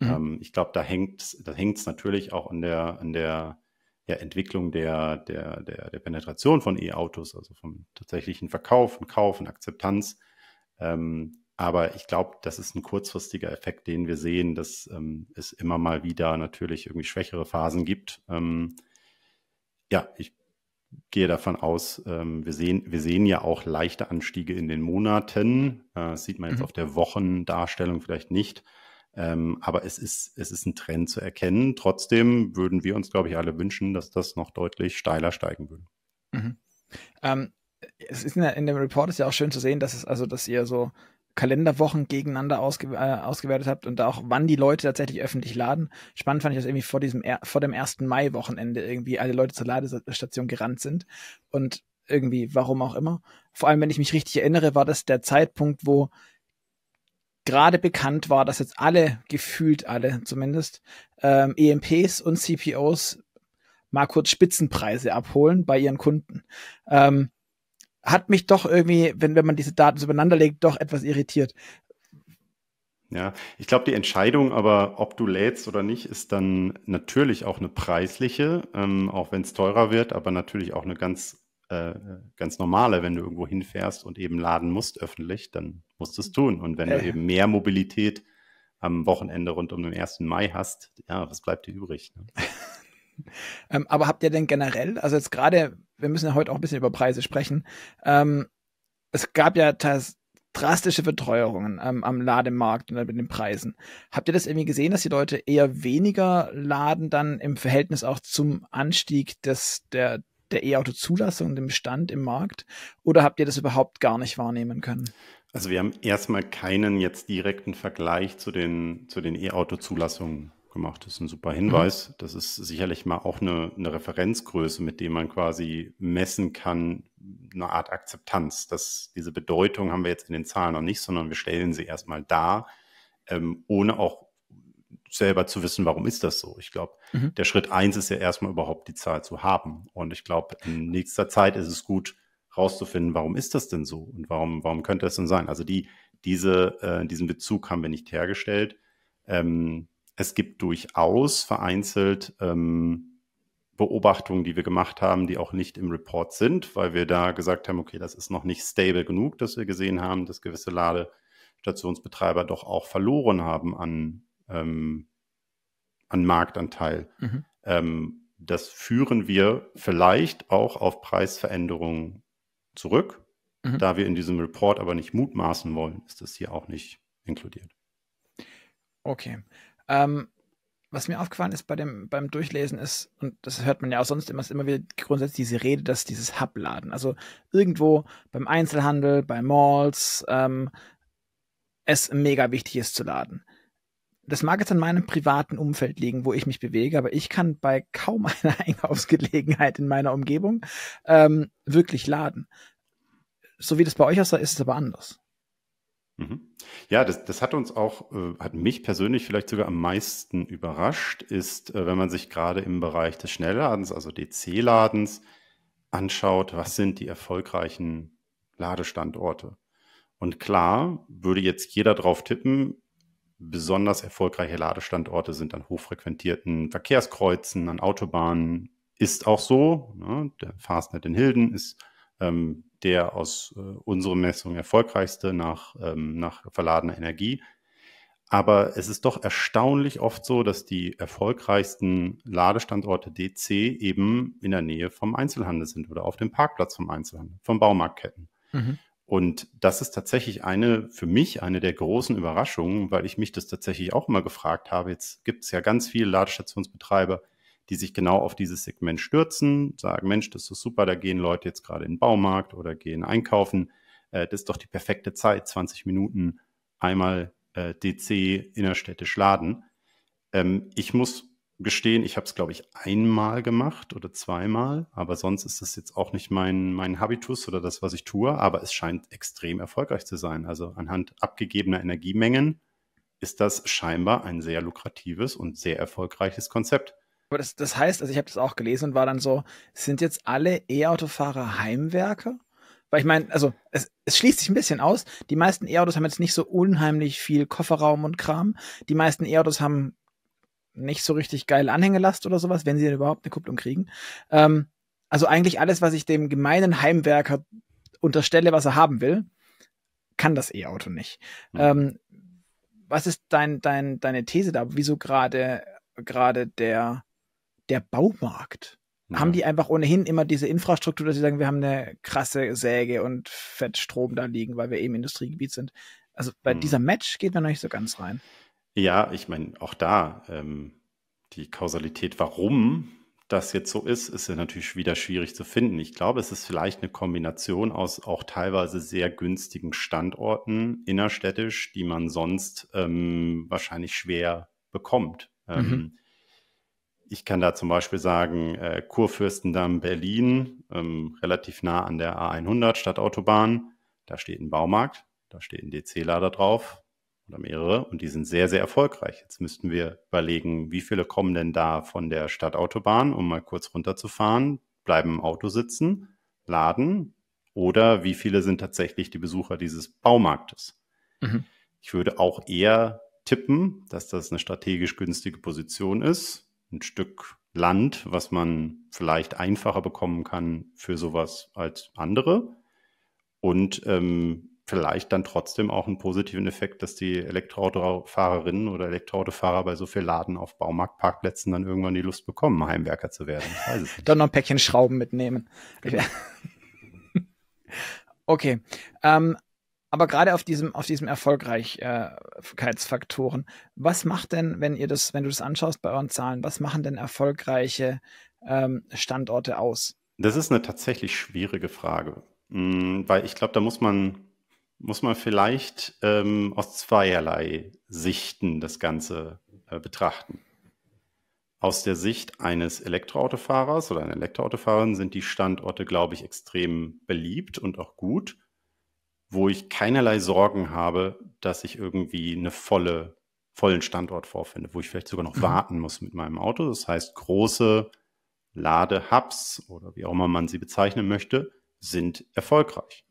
Mhm. Ähm, ich glaube, da hängt es da hängt's natürlich auch an der, an der ja, Entwicklung der, der, der, der Penetration von E-Autos, also vom tatsächlichen Verkauf und Kauf und Akzeptanz. Ähm, aber ich glaube, das ist ein kurzfristiger Effekt, den wir sehen, dass ähm, es immer mal wieder natürlich irgendwie schwächere Phasen gibt. Ähm, ja, ich gehe davon aus, ähm, wir, sehen, wir sehen ja auch leichte Anstiege in den Monaten. Äh, das sieht man jetzt mhm. auf der Wochendarstellung vielleicht nicht. Ähm, aber es ist, es ist ein Trend zu erkennen. Trotzdem würden wir uns, glaube ich, alle wünschen, dass das noch deutlich steiler steigen würde. Mhm. Ähm, es ist in, der, in, dem Report ist ja auch schön zu sehen, dass es also, dass ihr so Kalenderwochen gegeneinander ausge, äh, ausgewertet habt und auch wann die Leute tatsächlich öffentlich laden. Spannend fand ich, das irgendwie vor diesem vor dem ersten Mai Wochenende irgendwie alle Leute zur Ladestation gerannt sind und irgendwie warum auch immer. Vor allem wenn ich mich richtig erinnere, war das der Zeitpunkt, wo gerade bekannt war, dass jetzt alle gefühlt alle zumindest ähm, EMPs und CPOs mal kurz Spitzenpreise abholen bei ihren Kunden. Ähm, hat mich doch irgendwie, wenn, wenn man diese Daten so übereinander legt, doch etwas irritiert. Ja, ich glaube, die Entscheidung, aber ob du lädst oder nicht, ist dann natürlich auch eine preisliche, ähm, auch wenn es teurer wird, aber natürlich auch eine ganz, äh, ganz normale, wenn du irgendwo hinfährst und eben laden musst öffentlich, dann musst du es tun. Und wenn äh. du eben mehr Mobilität am Wochenende rund um den 1. Mai hast, ja, was bleibt dir übrig? Ne? Ähm, aber habt ihr denn generell, also jetzt gerade, wir müssen ja heute auch ein bisschen über Preise sprechen, ähm, es gab ja drastische Verteuerungen ähm, am Lademarkt und mit den Preisen. Habt ihr das irgendwie gesehen, dass die Leute eher weniger laden dann im Verhältnis auch zum Anstieg des, der, der E-Auto-Zulassung, dem Stand im Markt? Oder habt ihr das überhaupt gar nicht wahrnehmen können? Also wir haben erstmal keinen jetzt direkten Vergleich zu den, zu den E-Auto-Zulassungen gemacht. Das ist ein super mhm. Hinweis. Mhm. Das ist sicherlich mal auch eine, eine Referenzgröße, mit dem man quasi messen kann, eine Art Akzeptanz. Das, diese Bedeutung haben wir jetzt in den Zahlen noch nicht, sondern wir stellen sie erstmal dar, ähm, ohne auch selber zu wissen, warum ist das so. Ich glaube, mhm. der Schritt eins ist ja erstmal überhaupt die Zahl zu haben. Und ich glaube, in nächster Zeit ist es gut, rauszufinden, warum ist das denn so und warum, warum könnte das denn sein? Also die, diese, äh, diesen Bezug haben wir nicht hergestellt. Ähm, es gibt durchaus vereinzelt ähm, Beobachtungen, die wir gemacht haben, die auch nicht im Report sind, weil wir da gesagt haben, okay, das ist noch nicht stable genug, dass wir gesehen haben, dass gewisse Ladestationsbetreiber doch auch verloren haben an, ähm, an Marktanteil. Mhm. Ähm, das führen wir vielleicht auch auf Preisveränderungen zurück. Mhm. Da wir in diesem Report aber nicht mutmaßen wollen, ist das hier auch nicht inkludiert. Okay. Ähm, was mir aufgefallen ist bei dem, beim Durchlesen ist, und das hört man ja auch sonst immer, ist immer wieder grundsätzlich diese Rede, dass dieses Hubladen, also irgendwo beim Einzelhandel, bei Malls, ähm, es mega wichtig ist zu laden. Das mag jetzt an meinem privaten Umfeld liegen, wo ich mich bewege, aber ich kann bei kaum einer Einkaufsgelegenheit in meiner Umgebung ähm, wirklich laden. So wie das bei euch aussah, ist es aber anders. Mhm. Ja, das, das hat uns auch, äh, hat mich persönlich vielleicht sogar am meisten überrascht, ist, äh, wenn man sich gerade im Bereich des Schnellladens, also DC-Ladens, anschaut, was sind die erfolgreichen Ladestandorte. Und klar, würde jetzt jeder drauf tippen, besonders erfolgreiche Ladestandorte sind an hochfrequentierten Verkehrskreuzen, an Autobahnen. Ist auch so. Ne? Der Fastnet in Hilden ist ähm, der aus äh, unserer Messung erfolgreichste nach, ähm, nach verladener Energie. Aber es ist doch erstaunlich oft so, dass die erfolgreichsten Ladestandorte DC eben in der Nähe vom Einzelhandel sind oder auf dem Parkplatz vom Einzelhandel, von Baumarktketten. Mhm. Und das ist tatsächlich eine, für mich eine der großen Überraschungen, weil ich mich das tatsächlich auch immer gefragt habe. Jetzt gibt es ja ganz viele Ladestationsbetreiber, die sich genau auf dieses Segment stürzen, sagen, Mensch, das ist super, da gehen Leute jetzt gerade in den Baumarkt oder gehen einkaufen. Äh, das ist doch die perfekte Zeit, 20 Minuten einmal äh, DC innerstädtisch laden. Ähm, ich muss gestehen, ich habe es, glaube ich, einmal gemacht oder zweimal, aber sonst ist das jetzt auch nicht mein, mein Habitus oder das, was ich tue, aber es scheint extrem erfolgreich zu sein. Also anhand abgegebener Energiemengen ist das scheinbar ein sehr lukratives und sehr erfolgreiches Konzept. Aber das, das heißt, also ich habe das auch gelesen und war dann so, sind jetzt alle E-Autofahrer Heimwerker? Weil ich meine, also es, es schließt sich ein bisschen aus. Die meisten E-Autos haben jetzt nicht so unheimlich viel Kofferraum und Kram. Die meisten E-Autos haben nicht so richtig geile Anhängelast oder sowas, wenn sie denn überhaupt eine Kupplung kriegen. Ähm, also eigentlich alles, was ich dem gemeinen Heimwerker unterstelle, was er haben will, kann das E-Auto nicht. Mhm. Ähm, was ist dein, dein, deine These da? Wieso gerade gerade der der Baumarkt. Ja. Haben die einfach ohnehin immer diese Infrastruktur, dass sie sagen, wir haben eine krasse Säge und Fettstrom da liegen, weil wir eben Industriegebiet sind. Also bei hm. dieser Match geht man noch nicht so ganz rein. Ja, ich meine, auch da ähm, die Kausalität, warum das jetzt so ist, ist ja natürlich wieder schwierig zu finden. Ich glaube, es ist vielleicht eine Kombination aus auch teilweise sehr günstigen Standorten innerstädtisch, die man sonst ähm, wahrscheinlich schwer bekommt. Ähm, mhm. Ich kann da zum Beispiel sagen, äh, Kurfürstendamm Berlin, ähm, relativ nah an der A100 Stadtautobahn, da steht ein Baumarkt, da steht ein DC-Lader drauf oder mehrere und die sind sehr, sehr erfolgreich. Jetzt müssten wir überlegen, wie viele kommen denn da von der Stadtautobahn, um mal kurz runterzufahren, bleiben im Auto sitzen, laden oder wie viele sind tatsächlich die Besucher dieses Baumarktes. Mhm. Ich würde auch eher tippen, dass das eine strategisch günstige Position ist, ein Stück Land, was man vielleicht einfacher bekommen kann für sowas als andere. Und ähm, vielleicht dann trotzdem auch einen positiven Effekt, dass die Elektroautofahrerinnen oder Elektroautofahrer bei so viel Laden auf Baumarktparkplätzen dann irgendwann die Lust bekommen, Heimwerker zu werden. dann noch ein Päckchen Schrauben mitnehmen. Genau. okay. Ähm, aber gerade auf diesem, auf diesem Erfolgreichkeitsfaktoren, äh, was macht denn, wenn ihr das, wenn du das anschaust bei euren Zahlen, was machen denn erfolgreiche ähm, Standorte aus? Das ist eine tatsächlich schwierige Frage, hm, weil ich glaube, da muss man, muss man vielleicht ähm, aus zweierlei Sichten das Ganze äh, betrachten. Aus der Sicht eines Elektroautofahrers oder einer Elektroautofahrerin sind die Standorte, glaube ich, extrem beliebt und auch gut wo ich keinerlei Sorgen habe, dass ich irgendwie eine volle, vollen Standort vorfinde, wo ich vielleicht sogar noch mhm. warten muss mit meinem Auto. Das heißt, große Ladehubs oder wie auch immer man sie bezeichnen möchte, sind erfolgreich.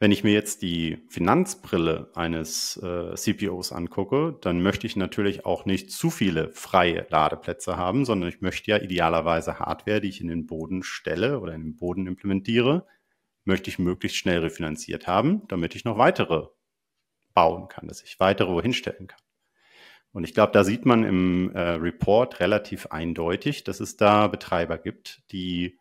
Wenn ich mir jetzt die Finanzbrille eines äh, CPOs angucke, dann möchte ich natürlich auch nicht zu viele freie Ladeplätze haben, sondern ich möchte ja idealerweise Hardware, die ich in den Boden stelle oder in den Boden implementiere, möchte ich möglichst schnell refinanziert haben, damit ich noch weitere bauen kann, dass ich weitere wohin stellen kann. Und ich glaube, da sieht man im äh, Report relativ eindeutig, dass es da Betreiber gibt, die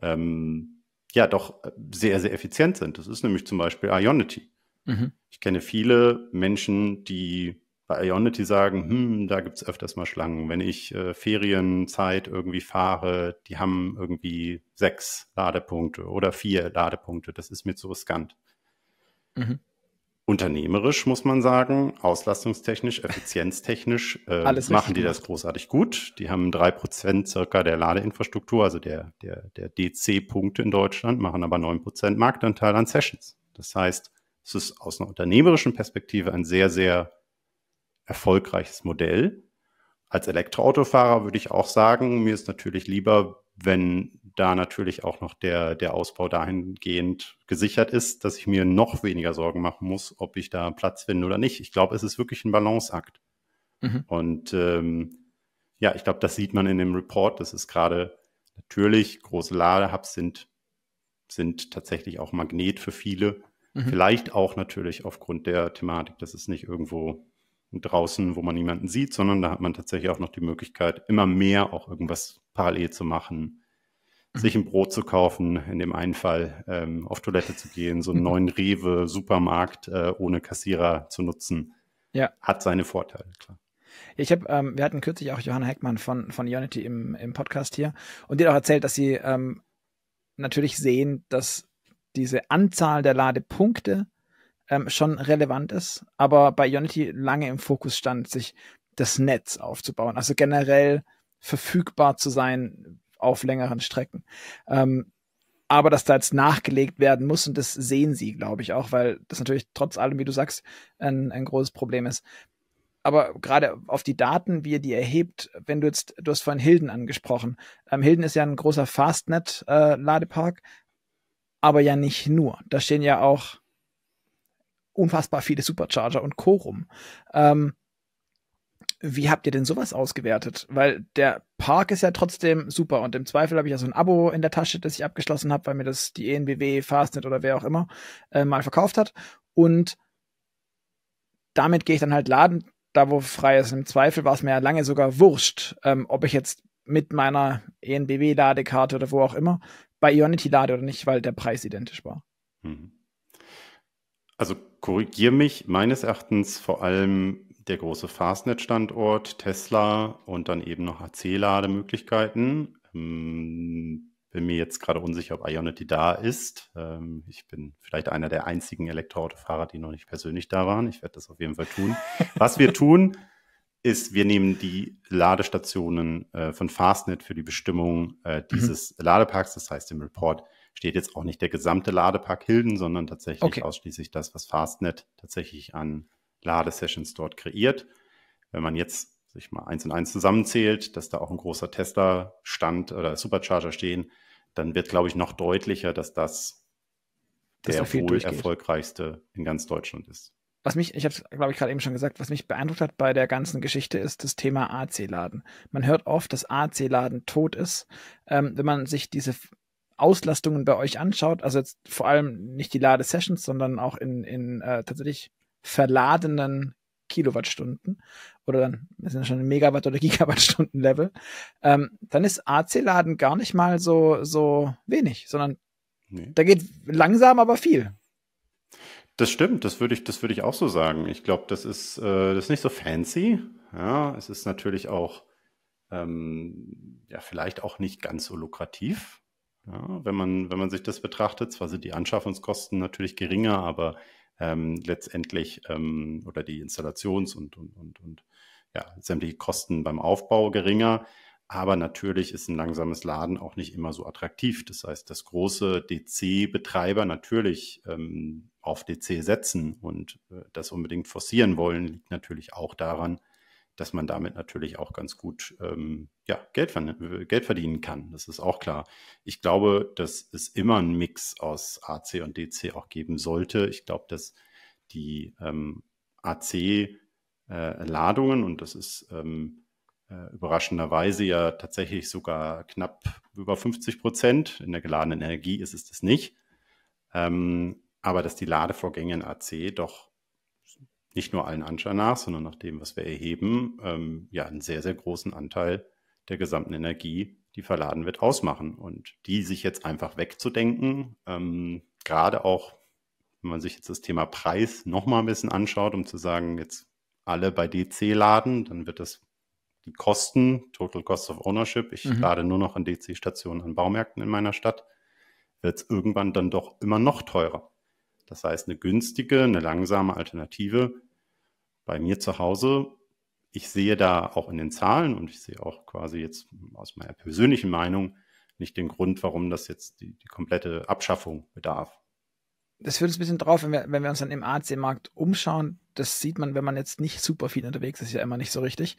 ähm, ja doch sehr, sehr effizient sind. Das ist nämlich zum Beispiel Ionity. Mhm. Ich kenne viele Menschen, die bei Ionity sagen, hm, da gibt es öfters mal Schlangen. Wenn ich äh, Ferienzeit irgendwie fahre, die haben irgendwie sechs Ladepunkte oder vier Ladepunkte. Das ist mir zu riskant. Mhm. Unternehmerisch muss man sagen, auslastungstechnisch, effizienztechnisch äh, machen die das großartig gut. Die haben drei Prozent circa der Ladeinfrastruktur, also der, der, der DC-Punkte in Deutschland, machen aber neun Prozent Marktanteil an Sessions. Das heißt, es ist aus einer unternehmerischen Perspektive ein sehr, sehr erfolgreiches Modell. Als Elektroautofahrer würde ich auch sagen, mir ist natürlich lieber, wenn da natürlich auch noch der, der Ausbau dahingehend gesichert ist, dass ich mir noch weniger Sorgen machen muss, ob ich da Platz finde oder nicht. Ich glaube, es ist wirklich ein Balanceakt. Mhm. Und ähm, ja, ich glaube, das sieht man in dem Report. Das ist gerade natürlich, große Ladehubs sind, sind tatsächlich auch Magnet für viele. Mhm. Vielleicht auch natürlich aufgrund der Thematik, dass es nicht irgendwo draußen, wo man niemanden sieht, sondern da hat man tatsächlich auch noch die Möglichkeit, immer mehr auch irgendwas parallel zu machen, mhm. sich ein Brot zu kaufen, in dem einen Fall ähm, auf Toilette zu gehen, so einen mhm. neuen Rewe, Supermarkt äh, ohne Kassierer zu nutzen. Ja. Hat seine Vorteile, klar. Ich habe, ähm, wir hatten kürzlich auch Johanna Heckmann von, von Unity im, im Podcast hier und die hat auch erzählt, dass sie ähm, natürlich sehen, dass diese Anzahl der Ladepunkte ähm, schon relevant ist, aber bei Unity lange im Fokus stand, sich das Netz aufzubauen, also generell verfügbar zu sein auf längeren Strecken. Ähm, aber dass da jetzt nachgelegt werden muss und das sehen sie, glaube ich, auch, weil das natürlich trotz allem, wie du sagst, ein, ein großes Problem ist. Aber gerade auf die Daten, wie ihr die erhebt, wenn du jetzt, du hast vorhin Hilden angesprochen. Ähm, Hilden ist ja ein großer Fastnet-Ladepark, äh, aber ja nicht nur. Da stehen ja auch unfassbar viele Supercharger und Co. rum. Ähm, wie habt ihr denn sowas ausgewertet? Weil der Park ist ja trotzdem super und im Zweifel habe ich ja so ein Abo in der Tasche, das ich abgeschlossen habe, weil mir das die ENBW, Fastnet oder wer auch immer äh, mal verkauft hat. Und damit gehe ich dann halt laden, da wo frei ist. Im Zweifel war es mir ja lange sogar wurscht, ähm, ob ich jetzt mit meiner ENBW-Ladekarte oder wo auch immer bei Ionity lade oder nicht, weil der Preis identisch war. Mhm. Also korrigiere mich meines Erachtens vor allem der große Fastnet-Standort, Tesla und dann eben noch AC-Lademöglichkeiten. Ähm, bin mir jetzt gerade unsicher, ob Ionity da ist. Ähm, ich bin vielleicht einer der einzigen Elektroautofahrer, die noch nicht persönlich da waren. Ich werde das auf jeden Fall tun. Was wir tun, ist, wir nehmen die Ladestationen äh, von Fastnet für die Bestimmung äh, mhm. dieses mhm. Ladeparks, das heißt im Report, steht jetzt auch nicht der gesamte Ladepark Hilden, sondern tatsächlich okay. ausschließlich das, was Fastnet tatsächlich an Ladesessions dort kreiert. Wenn man jetzt sich mal eins und eins zusammenzählt, dass da auch ein großer Tester stand oder Supercharger stehen, dann wird, glaube ich, noch deutlicher, dass das dass der wohl erfolgreichste in ganz Deutschland ist. Was mich, ich habe es, glaube ich, gerade eben schon gesagt, was mich beeindruckt hat bei der ganzen Geschichte, ist das Thema AC-Laden. Man hört oft, dass AC-Laden tot ist. Ähm, wenn man sich diese Auslastungen bei euch anschaut, also jetzt vor allem nicht die Ladesessions, sondern auch in, in äh, tatsächlich verladenen Kilowattstunden oder dann wir sind schon Megawatt- oder Gigawattstunden-Level, ähm, dann ist AC-Laden gar nicht mal so, so wenig, sondern nee. da geht langsam, aber viel. Das stimmt, das würde ich, das würde ich auch so sagen. Ich glaube, das ist, äh, das ist nicht so fancy. Ja, es ist natürlich auch ähm, ja, vielleicht auch nicht ganz so lukrativ. Ja, wenn, man, wenn man sich das betrachtet, zwar sind die Anschaffungskosten natürlich geringer, aber ähm, letztendlich ähm, oder die Installations- und, und, und, und ja, sämtliche Kosten beim Aufbau geringer. Aber natürlich ist ein langsames Laden auch nicht immer so attraktiv. Das heißt, dass große DC-Betreiber natürlich ähm, auf DC setzen und äh, das unbedingt forcieren wollen, liegt natürlich auch daran, dass man damit natürlich auch ganz gut ähm, ja, Geld, Geld verdienen kann. Das ist auch klar. Ich glaube, dass es immer einen Mix aus AC und DC auch geben sollte. Ich glaube, dass die ähm, AC-Ladungen, äh, und das ist ähm, äh, überraschenderweise ja tatsächlich sogar knapp über 50 Prozent, in der geladenen Energie ist es das nicht, ähm, aber dass die Ladevorgänge in AC doch nicht nur allen Anschein nach, sondern nach dem, was wir erheben, ähm, ja einen sehr, sehr großen Anteil der gesamten Energie, die verladen wird, ausmachen. Und die sich jetzt einfach wegzudenken, ähm, gerade auch, wenn man sich jetzt das Thema Preis nochmal ein bisschen anschaut, um zu sagen, jetzt alle bei DC laden, dann wird das die Kosten, Total Cost of Ownership, ich mhm. lade nur noch an DC-Stationen an Baumärkten in meiner Stadt, wird es irgendwann dann doch immer noch teurer. Das heißt, eine günstige, eine langsame Alternative bei mir zu Hause, ich sehe da auch in den Zahlen und ich sehe auch quasi jetzt aus meiner persönlichen Meinung nicht den Grund, warum das jetzt die, die komplette Abschaffung bedarf. Das führt uns ein bisschen drauf, wenn wir, wenn wir uns dann im AC-Markt umschauen, das sieht man, wenn man jetzt nicht super viel unterwegs ist, ist ja immer nicht so richtig.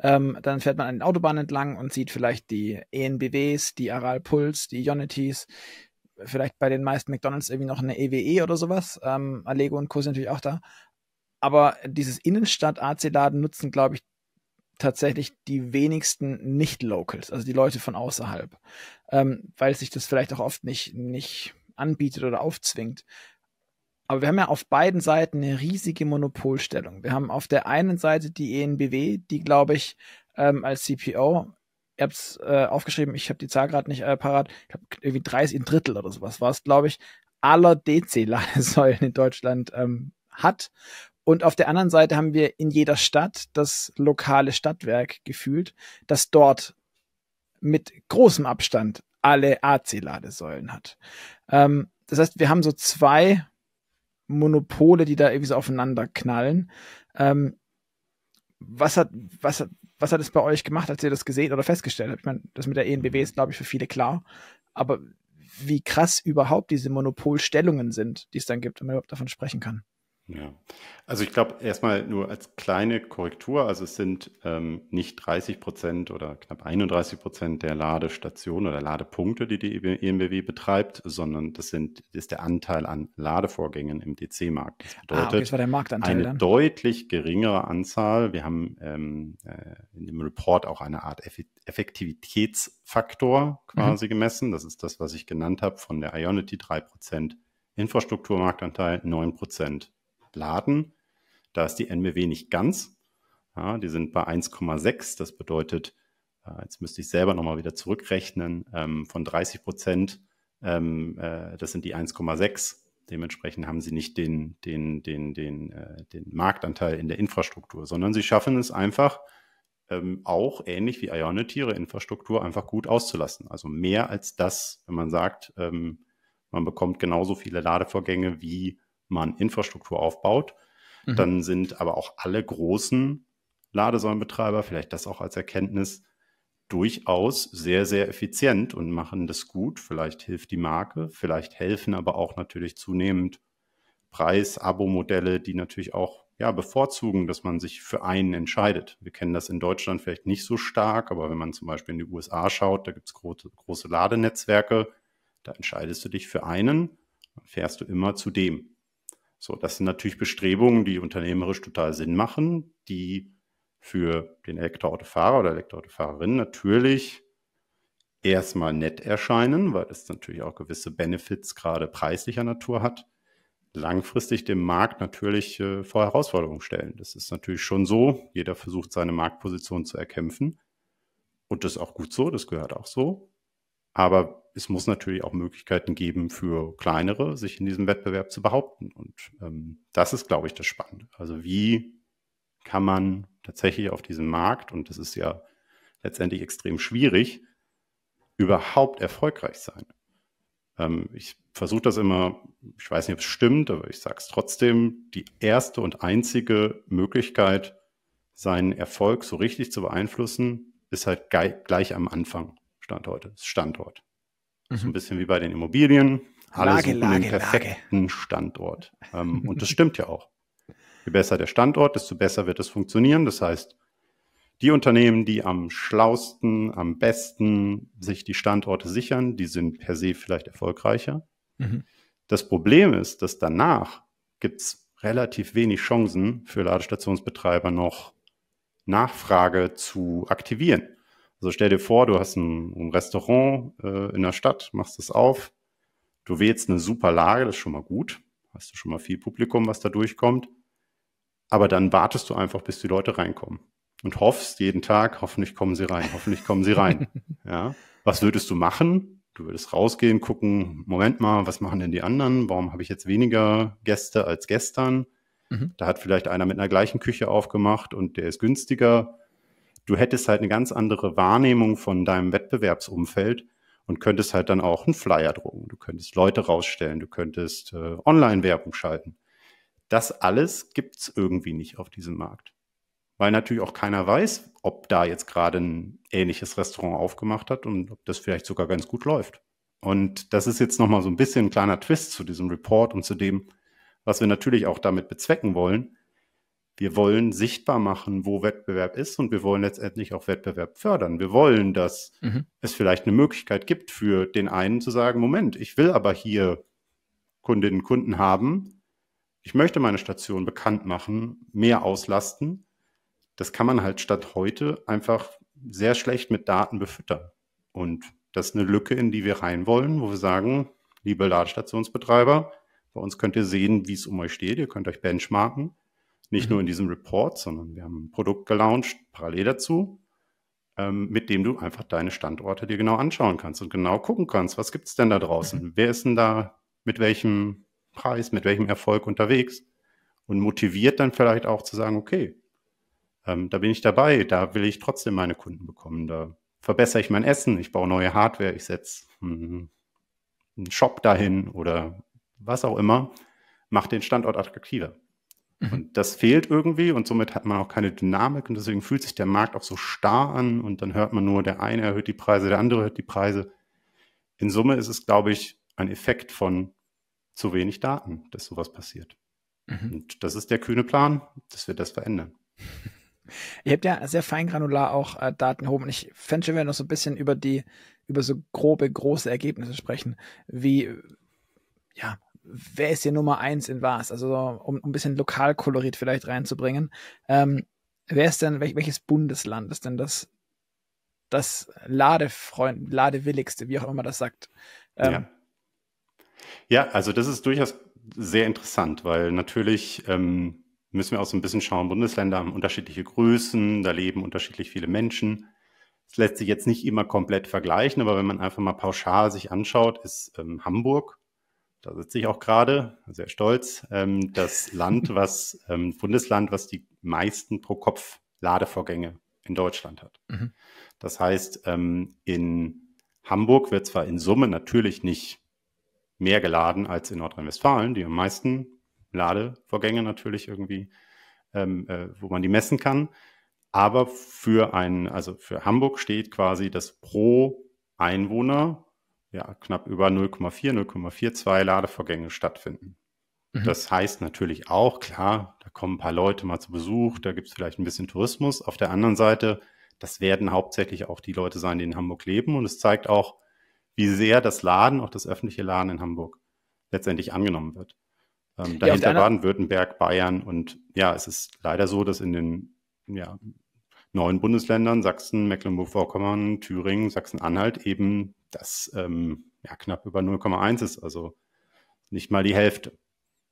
Ähm, dann fährt man an den Autobahnen entlang und sieht vielleicht die ENBWs, die Aral Puls, die Ionities, vielleicht bei den meisten McDonalds irgendwie noch eine EWE e oder sowas. Ähm, Allego und Co. sind natürlich auch da. Aber dieses Innenstadt-AC-Laden nutzen, glaube ich, tatsächlich die wenigsten Nicht-Locals, also die Leute von außerhalb, ähm, weil sich das vielleicht auch oft nicht, nicht anbietet oder aufzwingt. Aber wir haben ja auf beiden Seiten eine riesige Monopolstellung. Wir haben auf der einen Seite die ENBW, die, glaube ich, ähm, als CPO, ich habt es äh, aufgeschrieben, ich habe die Zahl gerade nicht äh, parat, ich glaube, irgendwie 30, ein Drittel oder sowas war es, glaube ich, aller DC-Ladesäulen in Deutschland ähm, hat und auf der anderen Seite haben wir in jeder Stadt das lokale Stadtwerk gefühlt, das dort mit großem Abstand alle AC-Ladesäulen hat. Ähm, das heißt, wir haben so zwei Monopole, die da irgendwie so aufeinander knallen. Ähm, was hat, was hat, was hat es bei euch gemacht, als ihr das gesehen oder festgestellt habt? Ich meine, das mit der ENBW mhm. ist, glaube ich, für viele klar. Aber wie krass überhaupt diese Monopolstellungen sind, die es dann gibt, wenn man überhaupt davon sprechen kann. Ja, also ich glaube erstmal nur als kleine Korrektur, also es sind ähm, nicht 30 Prozent oder knapp 31 Prozent der Ladestationen oder Ladepunkte, die die EMBW betreibt, sondern das, sind, das ist der Anteil an Ladevorgängen im DC-Markt. Das bedeutet ah, okay, das war der Marktanteil eine dann. deutlich geringere Anzahl. Wir haben ähm, äh, in dem Report auch eine Art Effektivitätsfaktor quasi mhm. gemessen. Das ist das, was ich genannt habe von der Ionity 3 Prozent. Infrastrukturmarktanteil 9 Prozent laden. Da ist die NBW nicht ganz. Ja, die sind bei 1,6. Das bedeutet, äh, jetzt müsste ich selber nochmal wieder zurückrechnen, ähm, von 30 Prozent, ähm, äh, das sind die 1,6. Dementsprechend haben sie nicht den, den, den, den, äh, den Marktanteil in der Infrastruktur, sondern sie schaffen es einfach, ähm, auch ähnlich wie Ionity ihre Infrastruktur einfach gut auszulassen. Also mehr als das, wenn man sagt, man bekommt genauso viele Ladevorgänge wie man Infrastruktur aufbaut. Mhm. Dann sind aber auch alle großen Ladesäulenbetreiber, vielleicht das auch als Erkenntnis, durchaus sehr, sehr effizient und machen das gut. Vielleicht hilft die Marke, vielleicht helfen aber auch natürlich zunehmend Preis-Abo-Modelle, die natürlich auch ja, bevorzugen, dass man sich für einen entscheidet. Wir kennen das in Deutschland vielleicht nicht so stark, aber wenn man zum Beispiel in die USA schaut, da gibt es große, große Ladenetzwerke, da entscheidest du dich für einen, dann fährst du immer zu dem. So, das sind natürlich Bestrebungen, die unternehmerisch total Sinn machen, die für den Elektroautofahrer oder Elektroautofahrerin natürlich erstmal nett erscheinen, weil es natürlich auch gewisse Benefits gerade preislicher Natur hat, langfristig dem Markt natürlich äh, vor Herausforderungen stellen. Das ist natürlich schon so. Jeder versucht seine Marktposition zu erkämpfen. Und das ist auch gut so, das gehört auch so. Aber es muss natürlich auch Möglichkeiten geben für kleinere, sich in diesem Wettbewerb zu behaupten. Und ähm, das ist, glaube ich, das Spannende. Also wie kann man tatsächlich auf diesem Markt, und das ist ja letztendlich extrem schwierig, überhaupt erfolgreich sein? Ähm, ich versuche das immer, ich weiß nicht, ob es stimmt, aber ich sage es trotzdem, die erste und einzige Möglichkeit, seinen Erfolg so richtig zu beeinflussen, ist halt gleich am Anfang Stand Standort. Mhm. So ein mhm. bisschen wie bei den Immobilien. Alle Lage, suchen Lage, den perfekten Lage. Standort. Ähm, und das stimmt ja auch. Je besser der Standort, desto besser wird es funktionieren. Das heißt, die Unternehmen, die am schlausten, am besten sich die Standorte sichern, die sind per se vielleicht erfolgreicher. Mhm. Das Problem ist, dass danach gibt es relativ wenig Chancen für Ladestationsbetreiber noch Nachfrage zu aktivieren. Also stell dir vor, du hast ein, ein Restaurant äh, in der Stadt, machst es auf, du wählst eine super Lage, das ist schon mal gut, hast du schon mal viel Publikum, was da durchkommt, aber dann wartest du einfach, bis die Leute reinkommen und hoffst jeden Tag, hoffentlich kommen sie rein, hoffentlich kommen sie rein. ja. Was würdest du machen? Du würdest rausgehen, gucken, Moment mal, was machen denn die anderen? Warum habe ich jetzt weniger Gäste als gestern? Mhm. Da hat vielleicht einer mit einer gleichen Küche aufgemacht und der ist günstiger du hättest halt eine ganz andere Wahrnehmung von deinem Wettbewerbsumfeld und könntest halt dann auch einen Flyer drucken, du könntest Leute rausstellen, du könntest äh, Online-Werbung schalten. Das alles gibt's irgendwie nicht auf diesem Markt. Weil natürlich auch keiner weiß, ob da jetzt gerade ein ähnliches Restaurant aufgemacht hat und ob das vielleicht sogar ganz gut läuft. Und das ist jetzt nochmal so ein bisschen ein kleiner Twist zu diesem Report und zu dem, was wir natürlich auch damit bezwecken wollen. Wir wollen sichtbar machen, wo Wettbewerb ist und wir wollen letztendlich auch Wettbewerb fördern. Wir wollen, dass mhm. es vielleicht eine Möglichkeit gibt für den einen zu sagen, Moment, ich will aber hier Kundinnen und Kunden haben. Ich möchte meine Station bekannt machen, mehr auslasten. Das kann man halt statt heute einfach sehr schlecht mit Daten befüttern. Und das ist eine Lücke, in die wir rein wollen, wo wir sagen, liebe Ladestationsbetreiber, bei uns könnt ihr sehen, wie es um euch steht, ihr könnt euch benchmarken. Nicht mhm. nur in diesem Report, sondern wir haben ein Produkt gelauncht, parallel dazu, ähm, mit dem du einfach deine Standorte dir genau anschauen kannst und genau gucken kannst, was gibt es denn da draußen? Mhm. Wer ist denn da mit welchem Preis, mit welchem Erfolg unterwegs? Und motiviert dann vielleicht auch zu sagen, okay, ähm, da bin ich dabei, da will ich trotzdem meine Kunden bekommen, da verbessere ich mein Essen, ich baue neue Hardware, ich setze hm, einen Shop dahin oder was auch immer, macht den Standort attraktiver. Mhm. Und das fehlt irgendwie und somit hat man auch keine Dynamik und deswegen fühlt sich der Markt auch so starr an und dann hört man nur, der eine erhöht die Preise, der andere erhöht die Preise. In Summe ist es, glaube ich, ein Effekt von zu wenig Daten, dass sowas passiert. Mhm. Und das ist der kühne Plan, dass wir das verändern. Ihr habt ja sehr feingranular auch äh, Daten erhoben. Und ich fände schon, wenn wir noch so ein bisschen über die, über so grobe, große Ergebnisse sprechen. Wie, ja, wer ist hier Nummer eins in was? Also um, um ein bisschen Lokalkolorit vielleicht reinzubringen. Ähm, wer ist denn, wel, welches Bundesland ist denn das, das Ladefreund, ladewilligste, wie auch immer das sagt? Ähm, ja. ja. also das ist durchaus sehr interessant, weil natürlich ähm, müssen wir auch so ein bisschen schauen, Bundesländer haben unterschiedliche Größen, da leben unterschiedlich viele Menschen. Das lässt sich jetzt nicht immer komplett vergleichen, aber wenn man einfach mal pauschal sich anschaut, ist ähm, Hamburg da sitze ich auch gerade, sehr stolz, ähm, das Land, was, ähm, Bundesland, was die meisten pro Kopf Ladevorgänge in Deutschland hat. Mhm. Das heißt, ähm, in Hamburg wird zwar in Summe natürlich nicht mehr geladen als in Nordrhein-Westfalen, die am meisten Ladevorgänge natürlich irgendwie, ähm, äh, wo man die messen kann. Aber für ein, also für Hamburg steht quasi, das pro Einwohner ja, knapp über 0,4, 0,42 Ladevorgänge stattfinden. Mhm. Das heißt natürlich auch, klar, da kommen ein paar Leute mal zu Besuch, da gibt es vielleicht ein bisschen Tourismus. Auf der anderen Seite, das werden hauptsächlich auch die Leute sein, die in Hamburg leben. Und es zeigt auch, wie sehr das Laden, auch das öffentliche Laden in Hamburg letztendlich angenommen wird. Ähm, dahinter ja, Baden-Württemberg, Bayern und ja, es ist leider so, dass in den ja, neuen Bundesländern Sachsen, Mecklenburg-Vorpommern, Thüringen, Sachsen-Anhalt eben das ähm, ja, knapp über 0,1 ist, also nicht mal die Hälfte.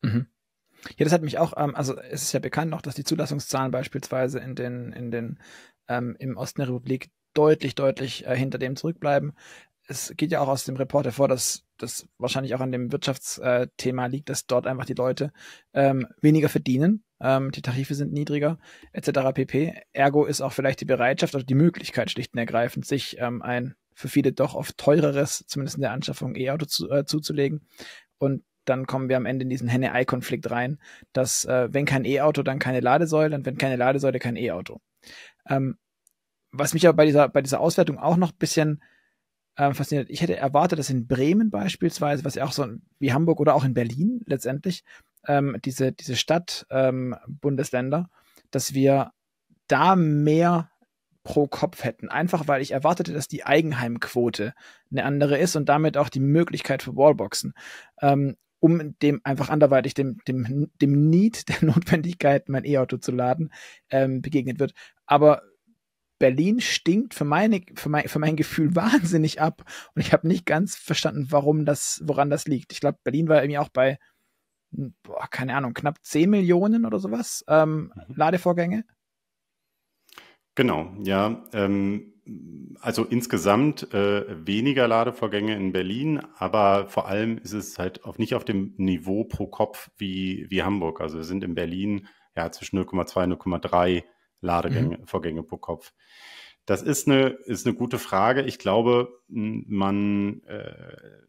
Mhm. Ja, das hat mich auch, ähm, also es ist ja bekannt noch, dass die Zulassungszahlen beispielsweise in den, in den, ähm, im Osten der Republik deutlich, deutlich äh, hinter dem zurückbleiben. Es geht ja auch aus dem Report hervor, dass das wahrscheinlich auch an dem Wirtschaftsthema äh, liegt, dass dort einfach die Leute ähm, weniger verdienen, ähm, die Tarife sind niedriger, etc. pp. Ergo ist auch vielleicht die Bereitschaft oder die Möglichkeit schlicht und ergreifend, sich ähm, ein für viele doch oft teureres, zumindest in der Anschaffung E-Auto zu, äh, zuzulegen. Und dann kommen wir am Ende in diesen Henne-Ei-Konflikt rein, dass äh, wenn kein E-Auto, dann keine Ladesäule und wenn keine Ladesäule, kein E-Auto. Ähm, was mich aber bei dieser, bei dieser Auswertung auch noch ein bisschen äh, fasziniert, ich hätte erwartet, dass in Bremen beispielsweise, was ja auch so wie Hamburg oder auch in Berlin letztendlich, ähm, diese, diese Stadt, ähm, Bundesländer, dass wir da mehr pro Kopf hätten. Einfach weil ich erwartete, dass die Eigenheimquote eine andere ist und damit auch die Möglichkeit für Wallboxen. Ähm, um dem einfach anderweitig dem, dem, dem Need der Notwendigkeit, mein E-Auto zu laden, ähm, begegnet wird. Aber Berlin stinkt für, meine, für, mein, für mein Gefühl wahnsinnig ab. Und ich habe nicht ganz verstanden, warum das, woran das liegt. Ich glaube, Berlin war irgendwie auch bei, hm, boah, keine Ahnung, knapp 10 Millionen oder sowas ähm, mhm. Ladevorgänge. Genau, ja. Ähm, also insgesamt äh, weniger Ladevorgänge in Berlin, aber vor allem ist es halt auf, nicht auf dem Niveau pro Kopf wie, wie Hamburg. Also wir sind in Berlin ja zwischen 0,2 und 0,3 Ladevorgänge mhm. pro Kopf. Das ist eine, ist eine gute Frage. Ich glaube, man, äh,